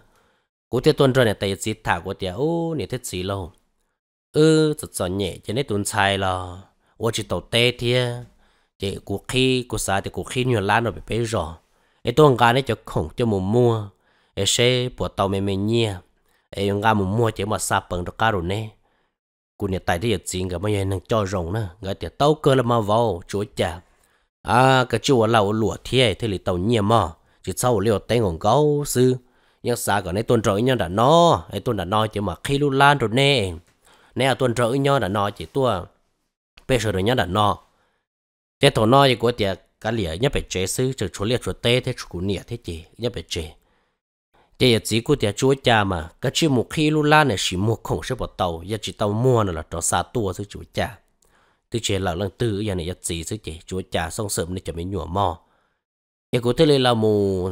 cũng thế tuần rồi này tại gì thả của tiệt ô này thế gì lâu ừ thật sợ nhẹ cho nên tuần sai lo. ô chỉ tàu tê thia chỉ cuộc khi cuộc sa thì cuộc khi nhiều lan rồi bị bế rồi ấy tuần gà này cho khủng cho mù mua ấy sẽ bỏ tàu mềm mềm nhia ấy gà mù mua chỉ mà sa bằng được cá rồi nè cụ nhà tài thì giờ chuyện cả mấy anh cho rồng nữa người tiệt tàu cơ là mà vào chúa cha à cái chúa là lụa thia thì là tàu nhia mà chỉ sau liệu tay ngọn gấu sư nhưng sa cái này tuần rồi nhưng đã no ấy tuần đã no chỉ mà khi lu lan rồi nè nếu tuần trở nhau đã nó chỉ tua bây giờ rồi nhau đã nó thế thổ nó thì của tiền cá lìa nhất phải chế sư trừ chỗ liệt chỗ tê thế chỗ nịa thế chị nhất phải chế chế giờ chỉ của tiền chúa cha mà cái chỉ một khi lu la này chỉ một không sẽ bỏ tàu giờ chỉ tàu mua là cho xa tua sư chúa cha từ chế là lần tư giờ này giờ chỉ sư chế chúa cha xong sớm này cho mình nhủa mò giờ của thế là mù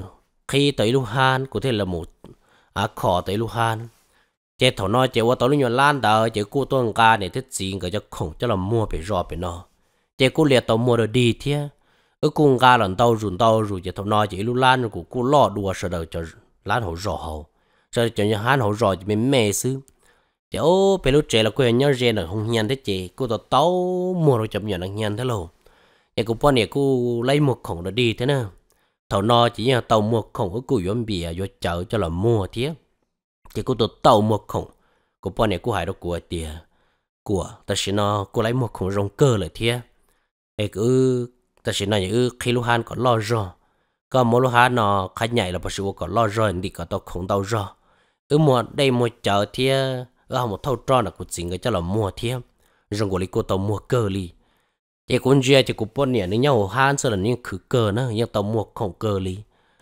khi tới lu han của thế là mù à khó tới lu han chế thổ nó chế ô tao lúc nhỏ lan đó chế cô tuân ca này thích gì người cho khổng cho là mua bị rò bị nó chế cô liệt tao mua được đi thế ở cùng ca lần tàu rùn tàu rùn chế thổ nó chế lúc lan của cô lọ đùa sợ đầu cho lan hổ rò hậu cho cho nhà hán hổ rò mình mê xứ chế ô bị lúc chế là quên nhớ rèn là không nhận thế chế cô tao tàu mua rồi chậm nhận là nhận thế lâu chế cô bọn này cô lấy một khổng rồi đi thế nào thầu nó chỉ như tàu mua khổng ở cụ yếm bìa vô chợ cho là mua thế chỉ có tổ tàu một khổng của bọn này của hải đó của tiề của ta sẽ nó cô lấy một khổng rong cơ lại thế ấy cứ ta sẽ nói như khi lúc han có lo rồi có mỗi lúc han nó khai nhảy là bác sĩ có lo rồi đi có tao khổng tao rồi ở mua đây mua chợ thế ở một thâu trò là của chính cái cho là mua thế rong của lấy cô tao mua cơ li chỉ cũng chưa chỉ cũng bọn này nó nhau han sợ là những khử cơ nó nhưng tao mua khổng cơ li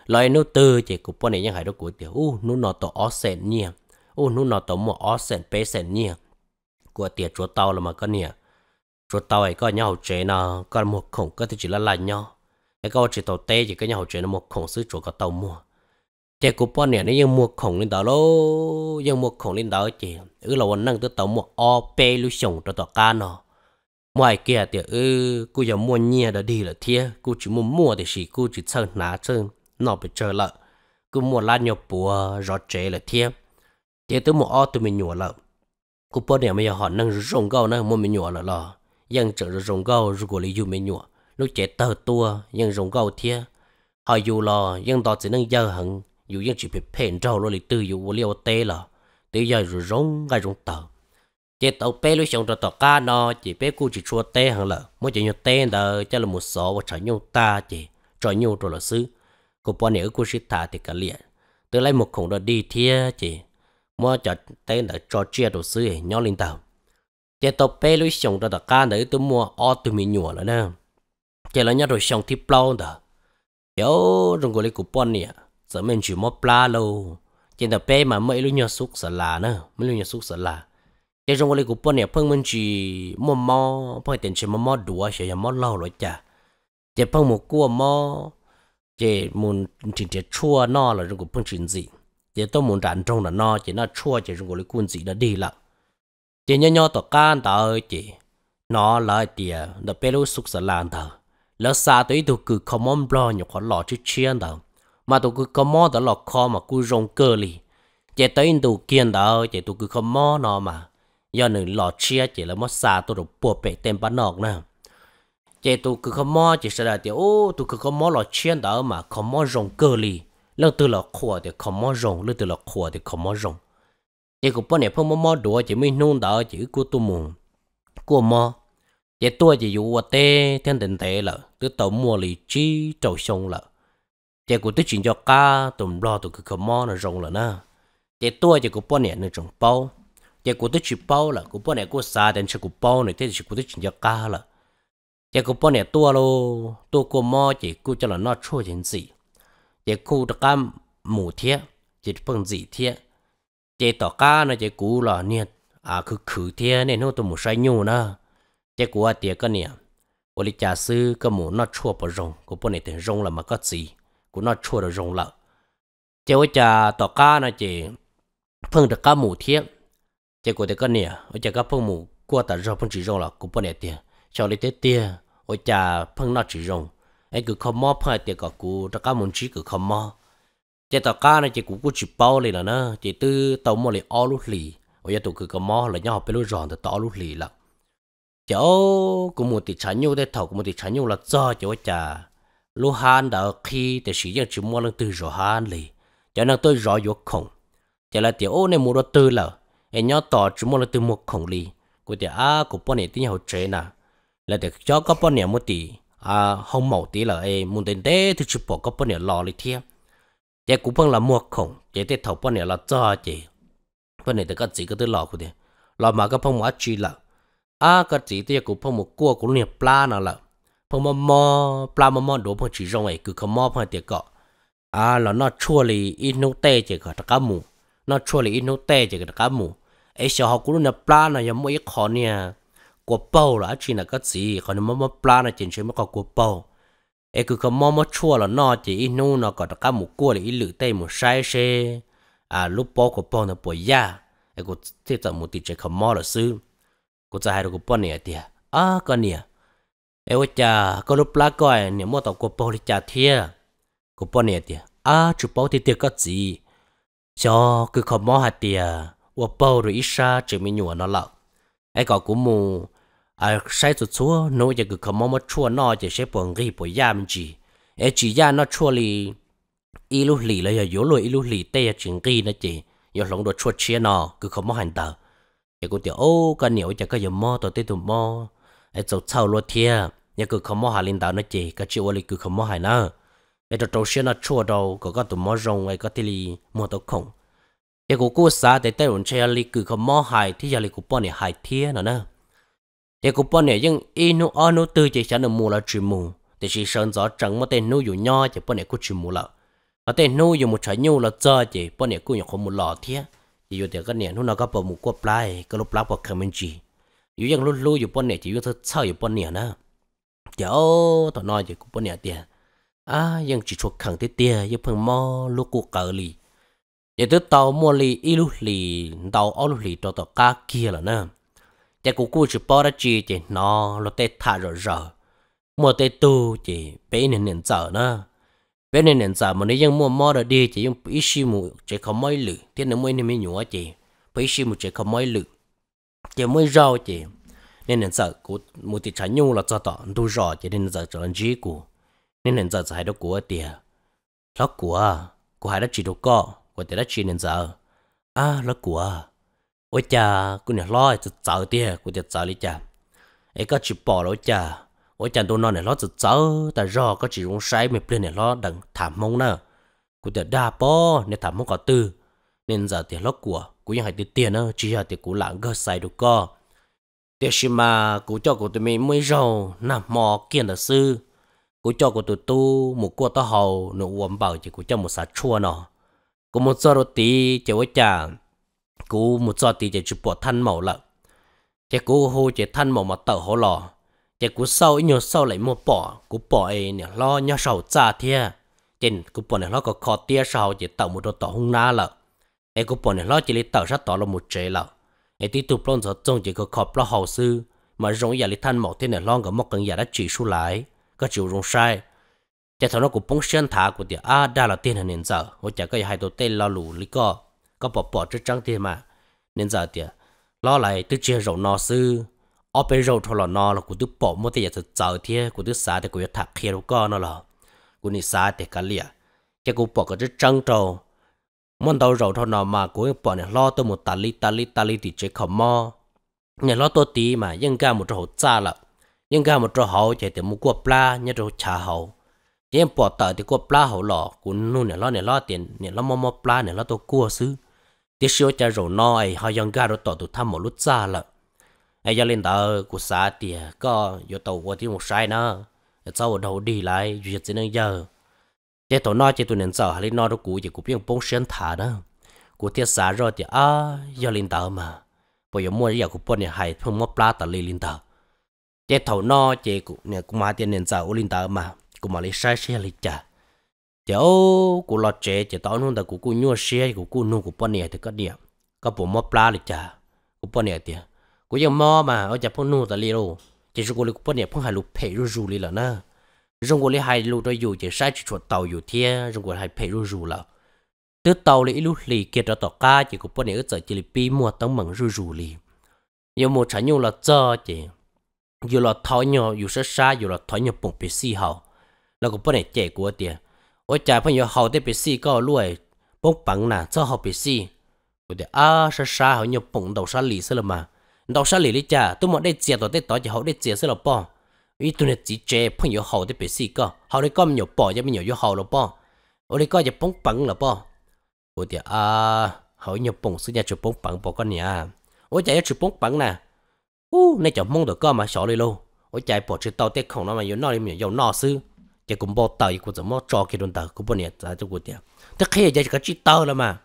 lại nô tư chỉ cũng bọn này những hải đó cuối tiểu u nô nó tổ ó sen nha, u nô nó tổ mỏ ó sen pe sen nha, của tiểu chúa tàu là mà con nha, chúa tàu ấy có nhau chế nào có một khổng có thể chỉ là lành nhau cái câu chỉ tàu tê chỉ có nhau chế nó một khổng sứ chúa có tàu mua chỉ của bọn này nó dùng một khổng lên đó lô dùng một khổng lên đó chỉ ư là vẫn năng tới tàu một ó pe lưu sổng cho tàu ca nó ngoài kia thì ư ừ, cô giờ mua nhia đã đi là thia cô chỉ muốn mua thì chỉ cô chỉ sợ ná chơi nó bị chờ lợ cứ mua lá nhiều bùa rõ chế là thiê thiê tới mua o tụi mình nhổ lợ cứ bữa này mình họ nâng rồng gâu nâng mua mình nhổ lợ lò dân trở rồng gâu rồi của lý dụ mình nhổ lúc chế tờ tua dân rồng gâu thiê họ dù lò dân đó chỉ nâng giờ hận dù dân chỉ bị phèn trâu rồi từ dù liều tê lò từ giờ rồi rồng gai rồng tờ chế tàu bé lúc xong rồi tàu cá nó chỉ bé cô chỉ chua tê hàng lợ mỗi chuyện nhau tê đờ cho là một số và trả nhau ta chỉ trả nhau rồi là xứ cô bỏ nếu cô xịt thả thì cả liền từ lấy một khổng đó đi thia chị mua cho tên là cho chia đồ sứ nhỏ linh tàu chị tàu pê lối sống đó là ca nữa tôi mua o tụi mình nhủa là nè chị là nhá rồi sống thì plau đó yếu rừng của lấy cô bỏ nè sợ mình chỉ mua pla lâu chị tàu pê mà mấy lối nhỏ xúc sợ là nữa mấy lối nhỏ xúc sợ là chị rừng của lấy cô bỏ nè phân mình chỉ mua mò phải tiền chỉ mua mò đùa sẽ mua lâu rồi chả chị phân một cua mò chỉ muốn chỉ chỉ chua nó là rung của phương trình gì chỉ tôi muốn rắn trong là nó chỉ nó chua chỉ rung của lấy quân gì đã đi là chỉ nhỏ nhỏ tỏ can tao chỉ nó là tiền đã bê lô súc sở làn tao lỡ xa tới tôi cứ có món bò nhục họ lọ chứ chiên tao mà tôi cứ có món đó lọ kho mà cứ rong cơ lì chế tới tôi kiên tao chế tôi cứ có món nó mà do nữa lọ chia chỉ là mất xa tôi được buộc bể tem bán nọc nào chế tu cứ không mò chỉ sợ là tiểu ô tu cứ không mò là chuyên đó mà không mò rồng cơ li lâu từ là khua thì không mò rồng lâu từ là khua thì không mò rồng chế cũng bọn này phong mò mò đùa chỉ mới nôn đó chỉ của tu mùng của mò chế tôi chỉ dụ vật tê thiên định tê là từ tàu mua lì chi trầu sông là chế cũng tức chuyện cho ca tụm lo tụi cứ không mò là rồng là na chế tôi chỉ cũng bọn này nó trồng bao chế cũng tức chuyện bao là cũng bọn này cũng xa đến chỉ cũng bao này thế chỉ cũng tức chuyện cho ca là giờ cô bỏ nè tua lô tua cô mò chỉ cô cho là nó chua chuyện gì giờ cô đã cam mù thiệt chỉ bằng gì thiệt giờ tỏ cá nó giờ cô là nè à cứ khử thiệt nên nó tôi một sai nhau nè giờ cô à tiệt cái nè cô đi trả sư cái mù nó chua bỏ rồng cô bỏ nè tiền rồng là mà có gì cô nó chua được rồng lợ giờ với cha tỏ cá nó chỉ bằng được cá mù thiệt giờ cô thì cái nè giờ cái bằng mù qua ta rồng bằng chỉ rồng là cô bỏ nè tiệt cho lấy tết tia ôi cha phân nó chỉ rồng anh cứ không mò phải tiền cả cú cho các môn chỉ cứ không mò chỉ tao cá này chỉ cú cú chỉ bao liền là nó chỉ tư tàu mò lì o lút lì ôi tụ cứ không mò là nhau học bên lối ròn thì tao lút lì lắm chỗ cũng một tí chán nhau đấy thầu cũng một tí chán nhau là do chỗ cha lú han đã khi để sử dụng chỉ mua lần từ rồi han lì cho nên tôi rõ vô khổng chỉ là tiểu ô này mua đồ từ là em nhớ tỏ chỉ mua lần từ một khổng lì của tiểu a của bọn này tiếng hậu chế nào là để cho các bọn nhà một tí à không mẫu tí là ấy muốn đến đây thì chụp bỏ các bọn nhà lò đi theo để cũng bằng vâng là mua khổng để thế thầu bọn nhà là cho chế bọn này thì các chị có thể lò của thế lò mà các phong mà chỉ là à các chị thì cũng phong một cua cũng nhập pla nào là phong mà mò pla mà mò đồ phong chỉ rong ấy cứ không mò phong tiệt cọ à là nó chua lì ít nấu tê chỉ cả tất cả mù nó chua lì ít nấu tê chỉ cả tất cả mù ấy sợ họ cũng nhập pla nào giờ mỗi khó nha của bầu là chỉ là cái gì còn mắm mắm pla là chỉ chỉ mới có của bầu ấy cứ có mắm mắm chua là nó chỉ ít nu nó có cả một cua là ít lử tây một sai xe à lúc bầu của bầu nó bồi ya ấy cứ thế tập một tí chỉ có mắm là sư cứ cho hai đồ của bầu này thì à con nè ấy ôi cha có lúc pla coi nè mua tàu của bầu thì cha thiệt của bầu này thì à chụp bầu thì tiếc cái gì cho cứ có mắm hạt tiệt 我包了一下，这面女娃那老，哎搞古木，อาใช้ตัวชัวนู้ยังกูขโมยมาชัวนอจะใช้ปวงรีปวยยามจีเอจียานอชัวลีอีลุหลีเลยอย่าโยนอีลุหลีเตะจิงกีนะจีอย่าหลงโดนชัวเชียนอกูขโมยหันเตอร์อย่ากูเดี๋ยวโอ้ก็เหนียวจะก็ยังมอตัวเต่มมอไอจ้าเช้ารถเทียอย่ากูขโมยหันเตอร์นะจีก็จื่อว่ลีกูขโมยหันเนอร์ไอ้เจ้าโตเชียนอชัวดูก็ก็ตุ่มอรงไอ้ก็ตีลีมอตัวคงอย่ากูกู้สาแต่เต้หลงเชียร์ลีกูขโมยหายที่ยาลีกูป้อนเนี่ยหายเทียนะเนอะ thì cũng bọn này nu inu nu tư chỉ sản được mù là chỉ mù thì chỉ sơn gió trắng mà tên nuôi dù nho chỉ bọn này cũng chỉ mù lợ mà tên nu dù một trái nhu là giờ chỉ bọn này cũng nhỏ không một lọ thế thì dù thì cái này nó có bảo một quốc lại cái lúc lá bảo khởi mình chỉ dù rằng lúc lúc dù bọn này chỉ dù thật sao dù bọn này nữa cháu tao nói à, chỉ cũng bọn này tiền à nhưng chỉ chuột khẳng thế tiền nhưng phần mò lúc cuộc cờ lì vậy tức tao mua lì ilu lì tao ô lì cho tao cá kia là nè แต่กูกูจะป้อระจีจีนอรถเตะถ่ารอรอมัวเตะตูจีเป็นหนึ่งหนึ่งเจอนะเป็นหนึ่งหนึ่งเจอมันนี่ยังมัวมอระดีจียังปีชิมูจีเขาไม่หลือที่นั่นไม่นี่ไม่หนัวจีปีชิมูจีเขาไม่หลือจีไม่รอจี nên hiện giờ của mua thịt chả nhung là cho tỏ đủ rõ cho nên giờ cho nên chỉ của nên hiện giờ giải đó của tiền lót của à? của hai đứa chỉ đồ cọ của tiền đã chỉ nên giờ à lót của à? ôi cha cũng nhà lo chỉ sợ tia cũng chỉ sợ đi cha ấy có chỉ bỏ lối cha ôi cha tôi nói này lo chỉ sợ ta do có chỉ uống say mình lên này lo đằng thảm mông nè cũng chỉ đa po nên thảm mông có tư nên giờ tiền lo của cũng ยัง hay tiền tiền nữa chỉ là tiền cũng lãng gơ sai được co tiếc gì mà cũng cho của tụi mình mới giàu nằm mò kiên sư cũng cho của tụi tu một cua tao hầu nụ uống bảo chỉ cũng cho một sá chua nọ cũng một giờ rồi tí chỉ với chàng cú một giờ thì chỉ chụp bỏ thân màu lợ chỉ cú hô chỉ thân màu mà tẩu hồ lò chỉ cú sau nhiều sau lại một bỏ cú bỏ ấy nè lo nhau sầu cha thia trên cú bỏ này lo có khó tia sau chỉ tẩu một đồ tỏ hung ná lợ ấy cú bỏ này lo chỉ lấy tẩu sát tỏ là một chế lợ ấy tí tụp lon giờ trông chỉ có khó lo hậu sư mà rong giờ lấy thân màu thế này lo có một cần giờ đã chỉ số lại có chịu rung sai chỉ thằng nó cũng bông xuyên thả của tiệt a đa là tiền hàng nền giờ, hoặc chả có hai đầu tên lo lù lý co có bỏ bỏ chứ trăng tiền mà nên giờ tiền lo lại tôi chia rổ nó sư ở bên rổ thôi là nó là của tôi bỏ mua tiền thật giàu thế của tôi xả thì của thạc kia đâu có nó là của ni xả thì cái lìa cái của bỏ cái chứ trăng trâu món đầu rổ thôi nó mà của bỏ này lo tôi một tali li tali li tà li thì chơi khom mò nhà lo tôi tí mà nhưng cả một chỗ cha là nhưng cả một chỗ hậu chạy từ một quả pla nhà chỗ trà hậu nhưng em bỏ tờ thì quả pla hậu lọ của nu này lo này lo tiền này lo mò mò pla này lo tôi cua xứ tiếc xíu cho rổ nói họ dọn gà rồi tỏ tụ thăm một lúc xa lợ ai giờ lên tờ của xã thì có vô tàu qua thì một sai nữa sau đầu đi lại duy nhất nên giờ thế tổ nói chỉ tụi nên sợ hay nói đâu cụ, chỉ cũng biết bông sen thả đó của thiết xã rồi thì à giờ lên tờ mà bây giờ mua giờ cũng bông này hay không mua plá tờ lên tờ thế thầu nó chỉ cũng nè cũng mà tiền nên sợ lên tờ mà cụ mà lấy sai xe lấy chả tiểu cụ lo chế chỉ tao nung ta cụ cụ nhua xe cụ cụ nung cụ bò nè thì có địa có bộ mò pla được chả cụ bò nè thì cụ giờ mò mà ở nhà phong nung ta li đâu chỉ số của li cụ bò nè phong hai lục phe ru ru li là na rong của li hai lục đó dù chỉ sai chỉ chuột tàu dù thia rong của hai phe ru ru là từ tàu li lúc lì kia cho tàu cá chỉ cụ bò nè ở chợ chỉ li pi mua tấm mảng ru ru li giờ một chả nhung là cho chỉ dù là tháo nhỏ dù sẽ sai dù là tháo nhỏ bụng bị si hậu là cụ bò nè chạy của tiền 我家朋友好的被死搞乱，蹦蹦呐，做好被死。我的啊，是啥好？你蹦到啥里去了嘛？到啥里了家？都没得接到，得到就好得接去了吧？伊都是只接朋友好的被死搞，好的搞没有包，也没有有好了吧？我的搞就蹦蹦了吧？我的啊，好你蹦死家就蹦蹦吧个呢？我家要去蹦蹦呢。ô, nay cháu mong được cơ mà xóa đi luôn. Ôi chạy bỏ chứ tao tết khổng nó mà yếu nó đi mình yếu nó sư chỉ cũng bỏ tay cũng 怎么抓起轮到 cũng 不念在这个点，这开业就是个知道了嘛，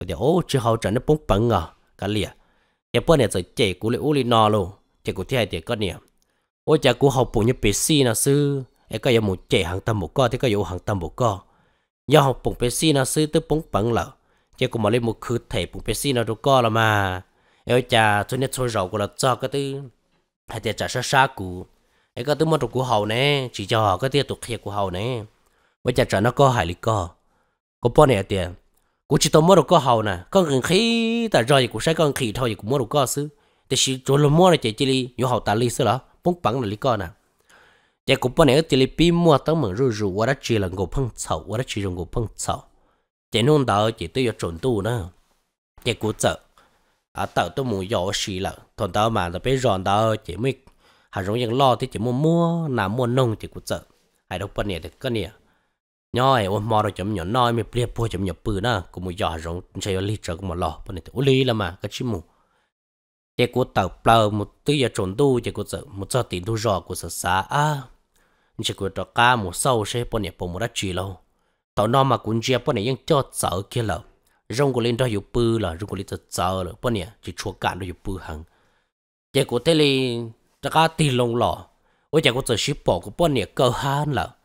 我讲哦，只好真的崩崩啊，个哩，也不念在这股里屋里拿喽，这股天点个念，我讲股好不念别死那是，哎个有冇这行当冇个，这个有行当冇个，要好崩别死那是都崩崩了，这股冇哩冇去睇崩别死那都个了嘛，哎讲昨天搓肉过了，咋个都还得在说啥股。ấy có tư một của hậu nè chỉ cho họ có tiếp tục kia của hậu nè bây giờ trả nó có hại lý co có bao này tiền cũng chỉ tôi mua được có hậu nè con gần khí ta rồi cũng sẽ con khí thôi cũng mua được có xứ thì chỉ chỗ lùm mua là chỉ chỉ li nhiều hậu ta lý xứ đó bốn bắn là lý co nè chỉ cũng bao này tiền li pi mua tao mừng rù rù qua đó chỉ là ngộ phăng sầu qua đó chỉ là ngộ phăng sầu chỉ nông đạo chỉ tôi trộn tu nè. chỉ cũng sợ à tao tôi muốn giàu xí là thằng tao mà nó biết ròn tao chỉ mới hà rong yên lo thì chỉ mua mua nà mua nông thì cũng sợ ai đâu bận nè thì cái nè nhoi ôm mò rồi chấm nhỏ nói mình ple po chấm nhỏ bự na cũng mua giò rong chơi ở lít trở cũng mà lo bận nè thì uli là mà cái chim mù thì cũng tàu bờ một tư giờ trốn tu thì cũng sợ một giờ tiền tu rò cũng sợ xa à chỉ có cho cá một sâu sẽ bận nè bỏ một đất chỉ lâu tàu nó mà cũng chia bận nè vẫn cho sợ kia lâu rong của lên đó yêu bự là rong của lên cho sợ rồi bận nè chỉ chua cạn đó yêu bự hàng thì cũng thế liền 这个地龙了，我讲我只是跑个半年够憨了，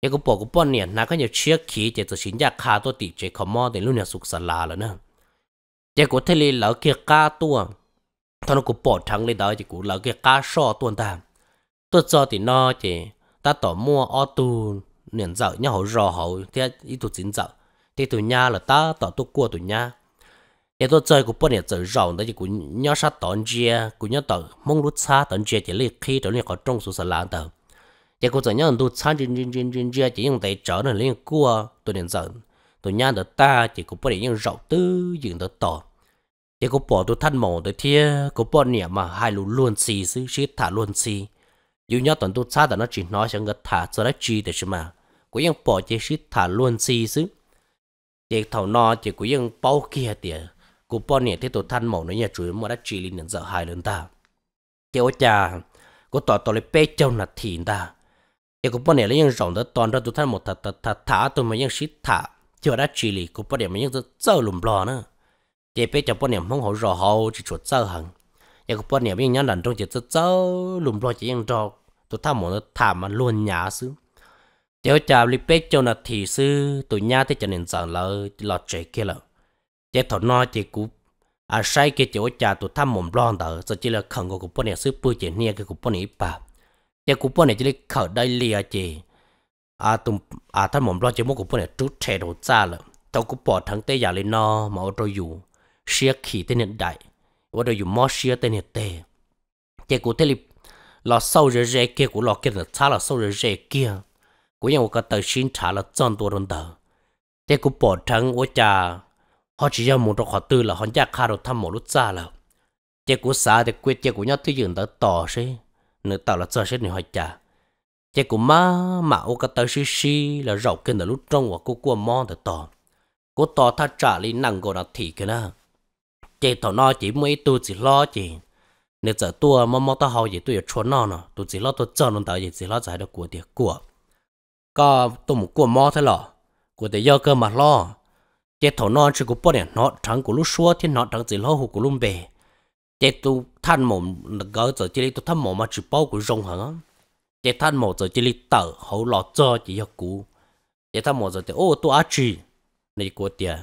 一个跑个半年，那个要切起，这只新家卡到地这可毛的路呢，宿舍拉了呢。这个这里老给嘎多，他那个跑长里头，这个老给嘎少多的，多早的呢，这他到摸奥杜年早，然后绕后，这一度紧走，这度伢了，他到都过度伢。để tôi chơi của bọn này chơi rộng đó thì của nhau sát tón chia của nhau tớ mong lút xa tón chia chỉ lấy khi tớ này có trong số sản lãng tớ để của tớ nhau tụ xa trên trên trên trên chia chỉ những tay trở nên liên cua tôi này giận tôi nhau được ta chỉ của bọn này những rộng tư dựng được tỏ để của bọn tôi thân mồ tớ thia của bọn này mà hai lũ luôn xì xứ xí thả luôn xì dù nhau tớ tụ xa tớ nó chỉ nói chẳng ngờ thả cho nó chi để chứ mà của những bỏ chỉ xí thả luôn xì xứ chỉ thầu no chỉ của những bao kia tiền cú bọn nè thế tôi than mổ nó nhà chuối mà đã chỉ lên nhận dở hai lớn ta kiểu cha cú tỏ tỏ lấy bê châu là thìn ta thì cú bọn nè lấy những rộng đó toàn ra tôi than một thà thà thà thả tôi mà những xít thả chưa đã chỉ lì cú bọn nè mà những dở lùm lò nữa thì bê châu bọn nè không hổ rò hậu chỉ chuột dở hằng thì cú bọn nè những nhắn đàn trong chỉ dở lùm lò chỉ những trò tôi than một nó thả mà luôn nhả xứ Tiêu cha lấy bế châu nó thị sư, tôi nhà thì cho nên rằng là lọt chạy kia lợi chế thọ no chỉ cú à sai cái chỗ cha tụ tham mồm lon tờ giờ chỉ là khẩn của cụp bọn này sư bùi chỉ nia cái cụp bọn này bà chế cụp bọn này chỉ là khởi đây lìa chỉ à tụm à tham mồm lon chỉ muốn cụp bọn này trút trẻ đồ ra là tao cụp bỏ thằng tây giả lên no mà ở đâu dù xia khỉ tên hiện đại ở đâu dù mò xia tên hiện tệ chế cục tê lập lò sâu rễ rễ kia của lò kia là xa là sâu rễ rễ kia của nhau cái tờ xin trả là chọn đồ đồn tờ chế cụp bỏ thằng ở cha họ chỉ ra một trong họ tư là họ nhà khá đồ thăm một lúc xa là chế của xã thì quyết chế của nhau thứ dựng tới tỏ xí nữa tạo là sợ xí nữa họ chả chế của má mà ô cái tới xí xí là rậu kênh là lúc trong và cô cua mò tới tỏ cô tỏ tha trả lý năng của nó thị cái nè chế tỏ nó chỉ mới tu chỉ lo chỉ nếu giờ tua mà mò tao hầu gì tôi chốn nó nè tôi chỉ lo tôi chờ nó tới gì chỉ lo giải được của tiệc của có tôi một cua mò thế lọ của tiệc do cơ mà lo chế thổ non chỉ có bỏ đèn nó trắng của lúc xua thì nó đang chỉ lo hụt của lúc bề chế tu than mồm gỡ giờ chỉ tu than mồm mà chỉ bao của rong hả chế than mồm giờ chỉ tờ hậu lọ cho chỉ cho cú chế than mồm giờ thì ô tu á chỉ này của tiền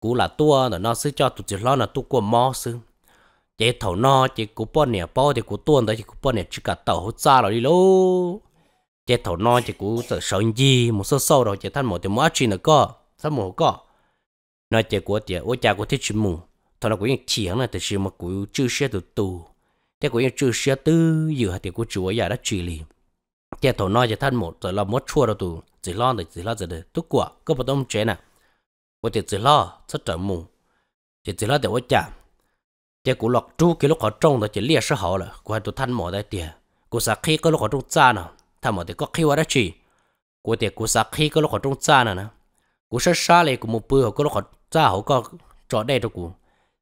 cú là tua là nó sẽ cho tụi chỉ lo là tu của mò sư chế thổ no chỉ cú bỏ nè bao thì cú tuôn đấy chỉ cú bỏ nè chỉ cả tàu hút ra rồi đi lô chế thổ no chỉ cú sợ gì một số sâu rồi chế than mồm thì mua chỉ là có than mồm có nói chuyện của chè ôi cha của thiết chim mù thọ nó cũng chỉ hắn là thiết chim mà cũng chưa xe được tù thế cũng chưa xe tư dự hạt tiền của chúa giờ đã truy lì chè thọ nói chè thân một rồi lo mất chua đâu tù chỉ lo được chỉ lo giờ được tốt quả có bắt ông chế nè ô chè chỉ lo rất trở mù chỉ chỉ lo để ôi cha chè cũng lọt chú cái lúc họ trông rồi chè lia sẽ họ là của hai tụ thân mỏ đây tiền của sa khi có lúc họ trông cha nè thằng mỏ thì có khi qua đã chỉ của tiền của sa khi có lúc họ trông cha nè nè cú sát xa lệ của một bữa họ có lúc họ ra họ có trọ đây đâu cú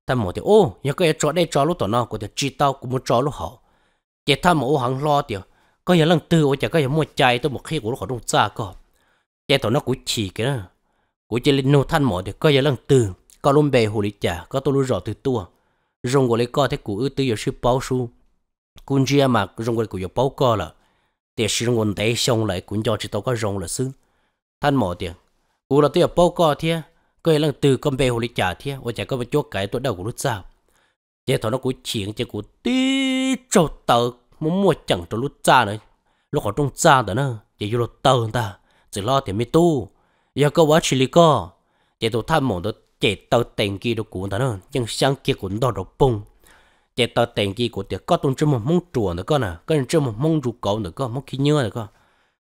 ta một thì ô nhớ cái trọ đây trọ lúc tao nó của thì chỉ tao cũng muốn trọ lúc họ chỉ tha mà hàng lo thì có những lần tư ô chả có những mua chạy tôi một khi của nó họ đông xa có chỉ tao nó cũng chỉ cái đó cũng chỉ lên nô than một thì có những lần tư có luôn bề hồ lý chả có tôi luôn rõ từ tua rong của lấy co thế cú ư tư giờ sư báo su cún chia mà rong của cú giờ báo co là để sư rong còn đấy xong lại cún cho chỉ tao có rong là xứ than một thì cú là tôi ở bao co thia coi lần từ con bè hồ lý trả thia ôi chả có một chốt cái tuổi đầu của lúc sao chế thọ nó cú chiến chế cú tí trâu tờ muốn mua chẳng cho lúc cha nữa lúc họ trong cha đó nữa chế vô lúc tờ ta chỉ lo thì mới tu giờ có quá chỉ lý co chế tôi tham mộng tôi chế tờ tiền kia đó cú ta nữa nhưng sáng kia cũng đo đồ bung chế tờ tiền kia của tiệc có tung trên một mông chuồn nữa con à cái trên một mông rụt cầu nữa con mông khí nhớ nữa con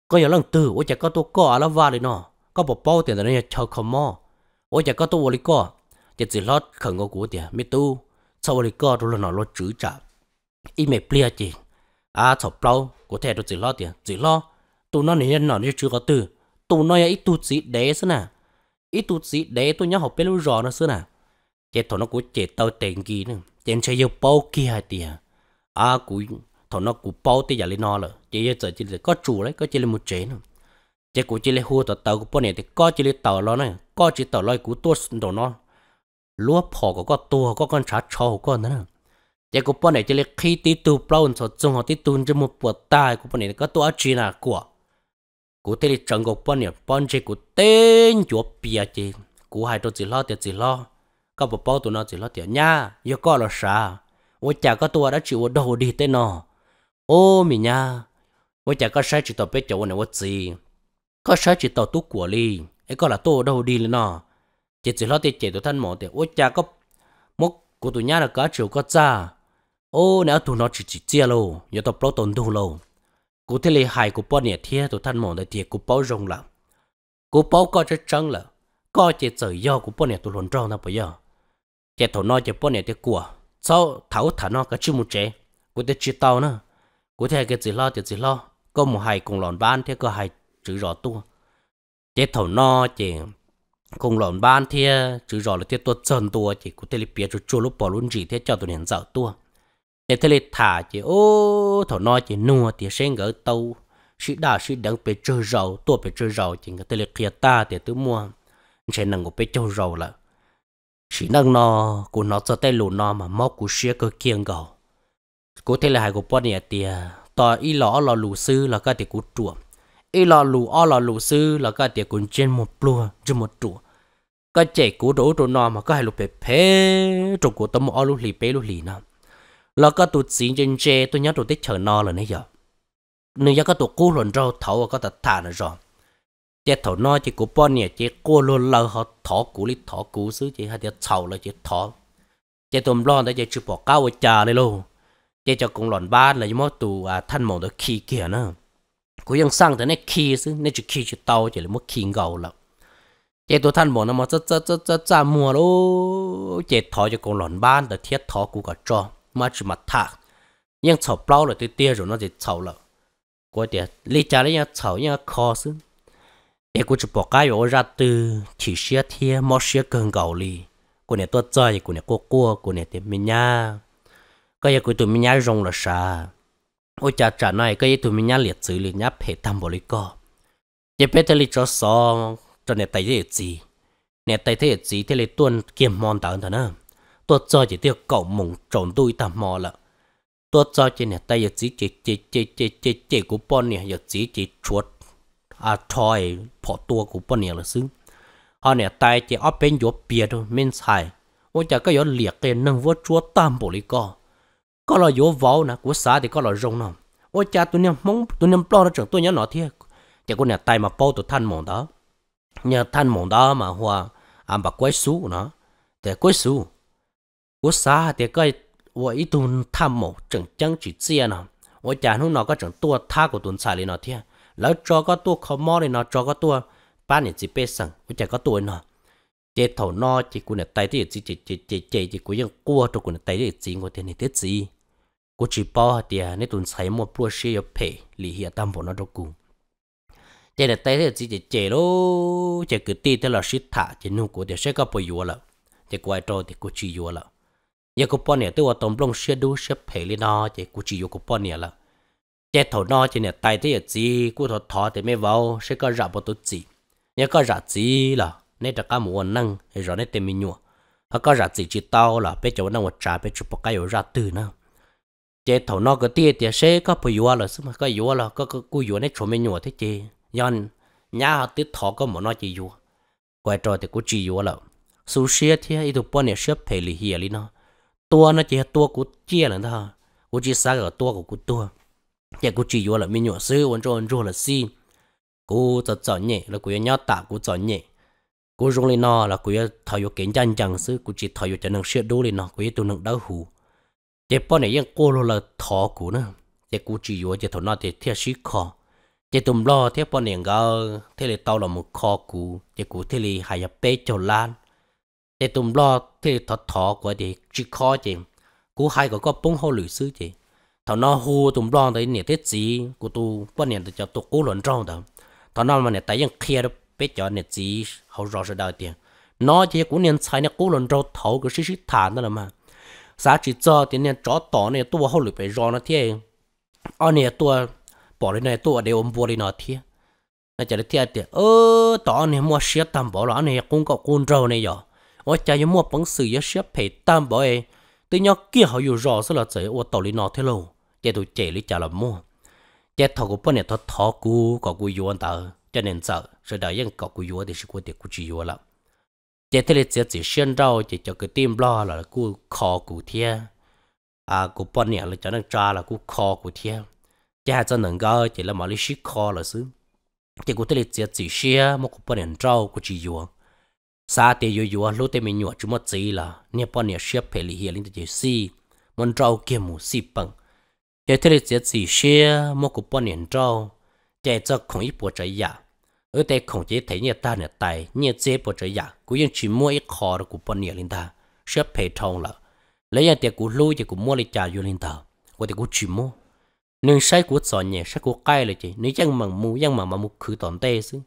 coi giờ lần từ ôi chả có tôi co là va đấy nó có bộ bao tiền này cho không mò ôi chả có tu vô lý co chỉ chỉ lót khẩn ngô cú tiền mi tu sau vô lý co rồi nó lót chữ trả y mẹ plia chỉ à thọ bao có thể tôi chỉ lo tiền chỉ lo tu nó này nó như chưa có từ tu nó ít tu chỉ đế xí nè ít tu chỉ đế tôi nhớ học biết luôn rõ nó xí nè chỉ thọ nó cũng chỉ tao tiền gì nữa tiền chơi yêu bao kia tiền à cũng thọ nó cũng bao tiền giờ lên nó rồi chỉ giờ chỉ có chủ đấy có chỉ là một chế nữa chế cú chỉ lấy hua tờ tàu của bọn này thì có chỉ lấy tàu lo này có chỉ tàu lo cú tua đồ nó lúa phò của con tua có con chả chó của con nữa chế cú bọn này chỉ lấy khi tí tu plon so trung họ tí tu cho một bữa tai của bọn này có tua chi nào của cú tê lấy trồng của bọn này bọn chế cú tên chúa bia chế cú hai đôi chỉ lo thì chỉ lo có một bao tụi nó chỉ lo tiền nha yêu có là sao ôi chả có tua đã chịu đầu đi tên nó ô mình nha ôi chả có sai chỉ tao biết chỗ này ôi gì có sợ chỉ tàu tú của li ấy có là tô đâu đi lên nọ chỉ chỉ lo tiền chỉ tụi thân mỏ tiền ôi cha có mốc của tụi nhá là cá chiều có cha ô nếu tụi nó chỉ chỉ chia lô nhớ tao pro tồn đủ lô cú thế lì hại cú bao nhiêu thiệt tụi thân mỏ để thiệt cú bao rồng là cú bao có chất trắng là có chỉ trời do cú bao nhiêu tụi lồn tròn nó bây giờ chỉ tụi nói chỉ bao nhiêu tiền của sau thảo thả nó cái chữ một chế cú thế chỉ tàu nữa cú thế cái chỉ lo thì chỉ lo có một hai cùng lòn ban thế có hai chữ rõ tua chế thầu no chỉ cùng lộn ban thia, chữ rõ là tiết tua chân tua chỉ có thể biết cho chua lúc bỏ luôn gì thế cho tụi hiện dạo tua để thế là thả chỉ ô thầu no chỉ nua thì sẽ gỡ tàu sĩ đa sĩ đắng bị chơi rầu tua bị chơi rầu chỉ người thể là kia ta thì tự mua sẽ nằm ngủ bị chơi rầu là sĩ năng no của nó cho tay lù no mà móc của xe cơ kiêng gầu có thể là hai của bọn này thì tòa y lõ lò lù sư là cái thì của chuộng ý là lù o là lù sư là cái tiệc cũng trên một plua trên một trụ cái trẻ cú đổ trụ nọ mà cái hai lù bề phê trụ của tấm một lù lì bê lù lì nọ là cái tụt xin trên tre tôi nhớ tụi tích chờ nọ là nấy giờ nếu giờ cái tụt cú lần rau thấu cái tật thả nữa rồi chế thổ nọ chỉ cú bọn nhẹ chế cua luôn lâu họ thọ cú lít thọ cú sư, chỉ hai tiệc sầu là chỉ thọ chế tụm lon đó chế chụp bỏ cao ở trà này luôn chế cho cũng lòn ba là giống tụ à thanh mồm đó khi kia nữa กูยังสร้างแต่เนี่ยคีซึ่งเนี่ยจะคีจะโตจะเลยมั่วคีเงาแล้วเจตัวท่านบอกนะมันจะจะจะจะจะมัวรู้เจทอจะกงหลอนบ้านแต่เทียทอกูก็จอมาจะมาทักยังเฉาเปล่าเลยเตี้ยๆอยู่นั่นจะเฉาแล้วกูเดี๋ยวลีจ่าเลยยังเฉายังคอซึ่งเดี๋ยวกูจะบอกก้ายว่ารัตตือฉีเชียเทียมอเชียเกินเกาหลีกูเนี่ยตัวใจกูเนี่ยกูกลัวกูเนี่ยเต็มมีหน้าก็ยังกูตัวมีหน้ารงละชา ôi cha trả này cái tụi mình nhá liệt sử liệt nhá phê tam bồ lý co chế phê thế lý cho so cho nè tay thế gì nè tay thế gì thế lý tuân kiềm mòn tao thằng nè tôi cho chỉ tiêu cậu mùng trộn đuôi tam mò lợ tôi cho chỉ nè tay giờ chỉ chỉ chỉ chỉ chỉ chỉ chỉ của bọn nè giờ chỉ chỉ chuột à thôi bỏ tua của bọn nè là xứ họ nè tay chỉ ở bên chỗ bia thôi mình xài ôi cha cái gió liệt cái nâng vô chúa tam bồ lý co có là vô võ nè của xã thì có là rong nè ôi cha tôi nè mong tôi nè lo nó chẳng tôi nhớ nó thiệt chỉ có nhà tay mà bao tụi thanh mòn đó nhà thanh mòn đó mà hòa ăn bạc quái sú nó để quái sú của xã thì cái ôi ít tụi tham mộ chẳng chẳng chỉ chia nè ôi cha nó nào có chẳng tua tha của tụi xài lên nó thiệt lỡ cho có tua khó mò lên nó cho có tua ba này chỉ bê sẵn ôi cha có tua nè. chế thầu no chỉ của nhà tay thì chỉ chỉ chỉ chỉ chỉ của những cua cho của nhà tay thì chỉ của thế này thế gì กูจีป้อเดียนี่ตุนใช้หมดปลัวเชียเพลีเฮียตามบนนรกูเจเดตเตจีเจเจโลเจกึตีเตลอชิตถะเจนูกูเดียเชก็ปยัวละเจกวยโตเดกูจียัวละยกูป้อเนี่ยตัวตอมลงเชียดูเชียเพลีนอเจกูจียัวกูป้อเนี่ยละเจถอนอเจเนี่ยตายเตยจีกูถอดถอแต่ไม่เว้าเชก็รับประตูจียก็รับจีละเนี่ยจะก้ามัวนั่งเฮ้ยรอเนี่ยเต็มมีหนัวเขาก็รับจีจีเต้าละไปเจ้านั่งวัดจ่าไปจุปกายอยู่รับตื่นนะ chế thầu nó cái tiền tiền xe có phải yếu là mà có yếu là có có cú yếu này chuẩn bị nhiều thế chứ nhân nhà họ tiếp thọ có một nói chỉ yếu quay trở thì cú chỉ yếu là số xe thì ít được bao nhiêu xe phải lì hiền lì nó tua nó chỉ tua cú chia là thôi cú chỉ sáng ở tua của cú tua chỉ dạ, cú chỉ yếu là mình nhỏ sư vẫn cho vẫn cho là si cú cho cho nhẹ là cú nhớ tạ cú cho nhẹ cú dùng lì nó là cú thầu yếu kiến chân chân sư cú chỉ thầu yếu chân năng xe đô lì nó cú yếu tu năng đau hủ chế bọn này yên cô lô là thọ cũ nữa để cũ chỉ yếu để thọ nó để theo sĩ khó chế tụm lo thế bọn này ngờ thế là tao là một khó cũ để cũ thế là hay nhập bê cho lan để tụm lo thế là thọ thọ của để chỉ khó chứ, cũ hai có có bông hô lưỡi sư chế thọ nó hô tụm lo đấy nè thế gì của tu bọn này cho tụ cũ luận trong đó thọ nó mà này, tại yên kia đó bê cho nè gì hầu rõ sẽ đào tiền nó chế cũ nên xài nè cũ luận trong thầu cái sĩ sĩ thản đó là mà giá chỉ cho thì nè chó tỏ nè tua hậu lụi phải rõ nó thế ở nè tua bỏ lên nè tua để ôm vua đi nó thế nó chả được thế thì ơ tỏ này mua xe tam bỏ lọ nè cũng có cuốn rau này rồi ở cha yêu mua bóng sự yêu xe phải tam bảo ấy tự nhau kia họ yêu rõ số là chơi ô tô đi nó thế lâu chạy tụi chạy đi chả là mua chạy thọ của bọn này thọ thọ cú có cú yêu anh ta cho nên sợ rồi đợi yên có cú yêu thì sẽ có thể cú chỉ yêu lắm chế thế liệt chỉ xuyên rau chỉ cho cái tim lo là cú khó cụ thiê à cú bận nhẹ là cho nó tra là cú khó cụ thiê chỉ hai cho nâng gơ chỉ là mà lý sĩ khó là xứ chỉ cú thấy liệt chỉ chỉ xia một cú bận nhẹ rau cú chỉ dùa sa tê dùa dùa lúc tê mình nhọ chúng mất gì là nhẹ bọn nhẹ xếp phải lý hiền linh chỉ si muốn rau kia mù si bằng chỉ thấy liệt chỉ chỉ xia một cú bận nhẹ rau chỉ cho không ít bộ trái giả dạ ở đây không chỉ thấy nhà ta nhà tài nhà chế bộ trợ giả dạ, cũng ยัง chỉ mua ít kho đó của bọn nhà linh ta sẽ phải thông là lấy nhà tiền của lôi thì cũng mua lại trả vô linh ta của thì của chỉ mua nên sai của sọ nhà, sai của cay là chỉ nếu chẳng mặn mu chẳng mặn mà mu khử tổn tay chứ của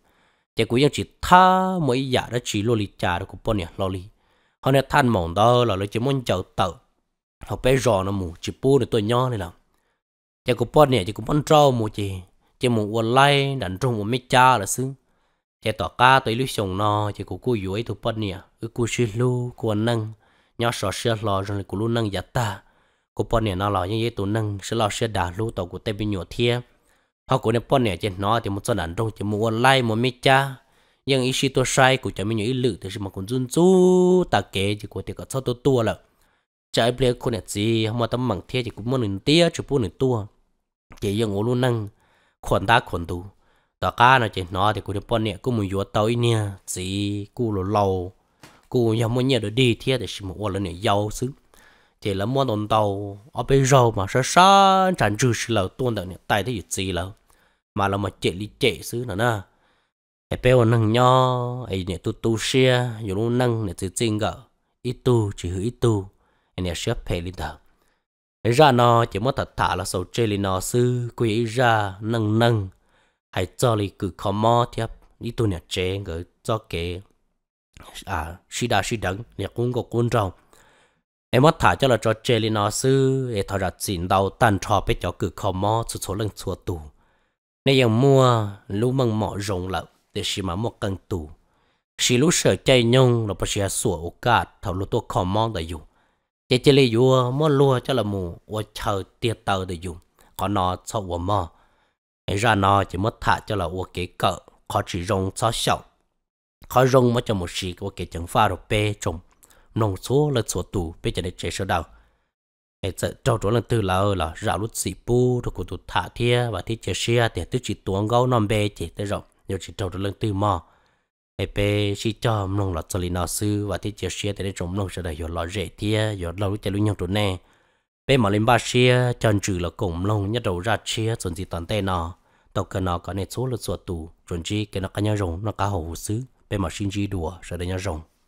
thì cũng ยัง chỉ tha mỗi giả dạ đó chỉ lôi lại trả đó của bọn nhà lo li họ này than mỏng đó là lấy chỉ muốn chờ tờ họ phải rò nó mu chỉ bu được tôi nho này là thì của bọn nhà chỉ cũng bọn trâu mu chỉ chỉ muốn uốn lai đàn trung một mít cha là xứ chỉ tỏ ca tới lúc sông nó chỉ cố của cô yuối tụ bận nhỉ ư cô suy lu cô nâng nhớ sợ sợ lo rồi cô lu nâng giật ta cô bận nhỉ nó lo như vậy tụ nâng sợ lo sợ đà lu tỏ của tây bên nhổ thiê họ của nó bận nhỉ chỉ nó thì muốn số đàn trung chỉ muốn uốn lai một mít cha nhưng ý tôi sai của chả mình nhớ ý lự thì mà còn run rú ta kế chỉ của thì có sao tôi tua là chả ai biết cô này gì không mà tâm mảng thiệt chỉ cũng muốn nửa tia chỉ muốn nửa tua chỉ dùng ô lu nâng khuẩn ta khuẩn tu đó cá nó chỉ nó thì cũng được bọn nè cũng muốn vô tới nè chỉ cú lồ lâu cú nhà muốn nhớ được đi thiệt thì chỉ muốn lên nè giàu xứ chỉ là muốn đồng tàu ở bên râu mà sao sao chẳng chịu sự lâu tuôn được nè tại thế gì lâu mà là mà chạy đi chạy xứ nữa nè ai bèo nâng nho ai nè tu tu xe rồi luôn nâng nè tự tin gỡ ít tu chỉ hữu ít tu anh nè xếp phải lên đầu ra nó chỉ mất thật thả là sầu chê lì nó sư quý ra nâng nâng hãy cho lì cứ khó mò thiếp đi tu nhạc chế ngỡ cho kế à suy đa suy đắng nhạc cũng có cuốn rồng em mất thả cho là cho chê lì nó sư để thọ ra chín đầu tàn trò bé cho cứ khó mò số số lần số tù mua lũ măng mỏ rồng lợn để xì mà một căn tù xì lũ sợ chay nhung là bà xì sủa ô cát thảo lũ tôi khó mò đã dùng chế chế lì vua mua lúa cho là mù và chờ tiệt tờ để dùng có nó cho vua mò ấy ra nó chỉ mất thả cho là vua kế cỡ có chỉ rong cho sầu có rong mất cho một xí vua kế chẳng pha rồi bê trồng nông số là số tù bây giờ để chế sơ đào ấy giờ trâu trốn lần từ là là rào lút xì bu, rồi cũng tụt thả thia và thiết chế xe thì tứ chỉ tuông gấu non bê chế tới rộng nhiều chỉ trâu trốn lần từ mò ai chỉ cho mông lọt xử lý nó sư và thì chiều xe thì trong mông sẽ đầy lọt rễ thia rồi lâu chạy luôn nhau trụ nè bé mà lên ba xe chân trừ là cùng mông nhất đầu ra xe chuẩn gì toàn tay nó tàu cần nó có nét số lượt sổ tù chuẩn chi cái nó cá nhau rồng nó cá hồ hồ sứ bé mà xin chi đùa sẽ đầy nhau rồng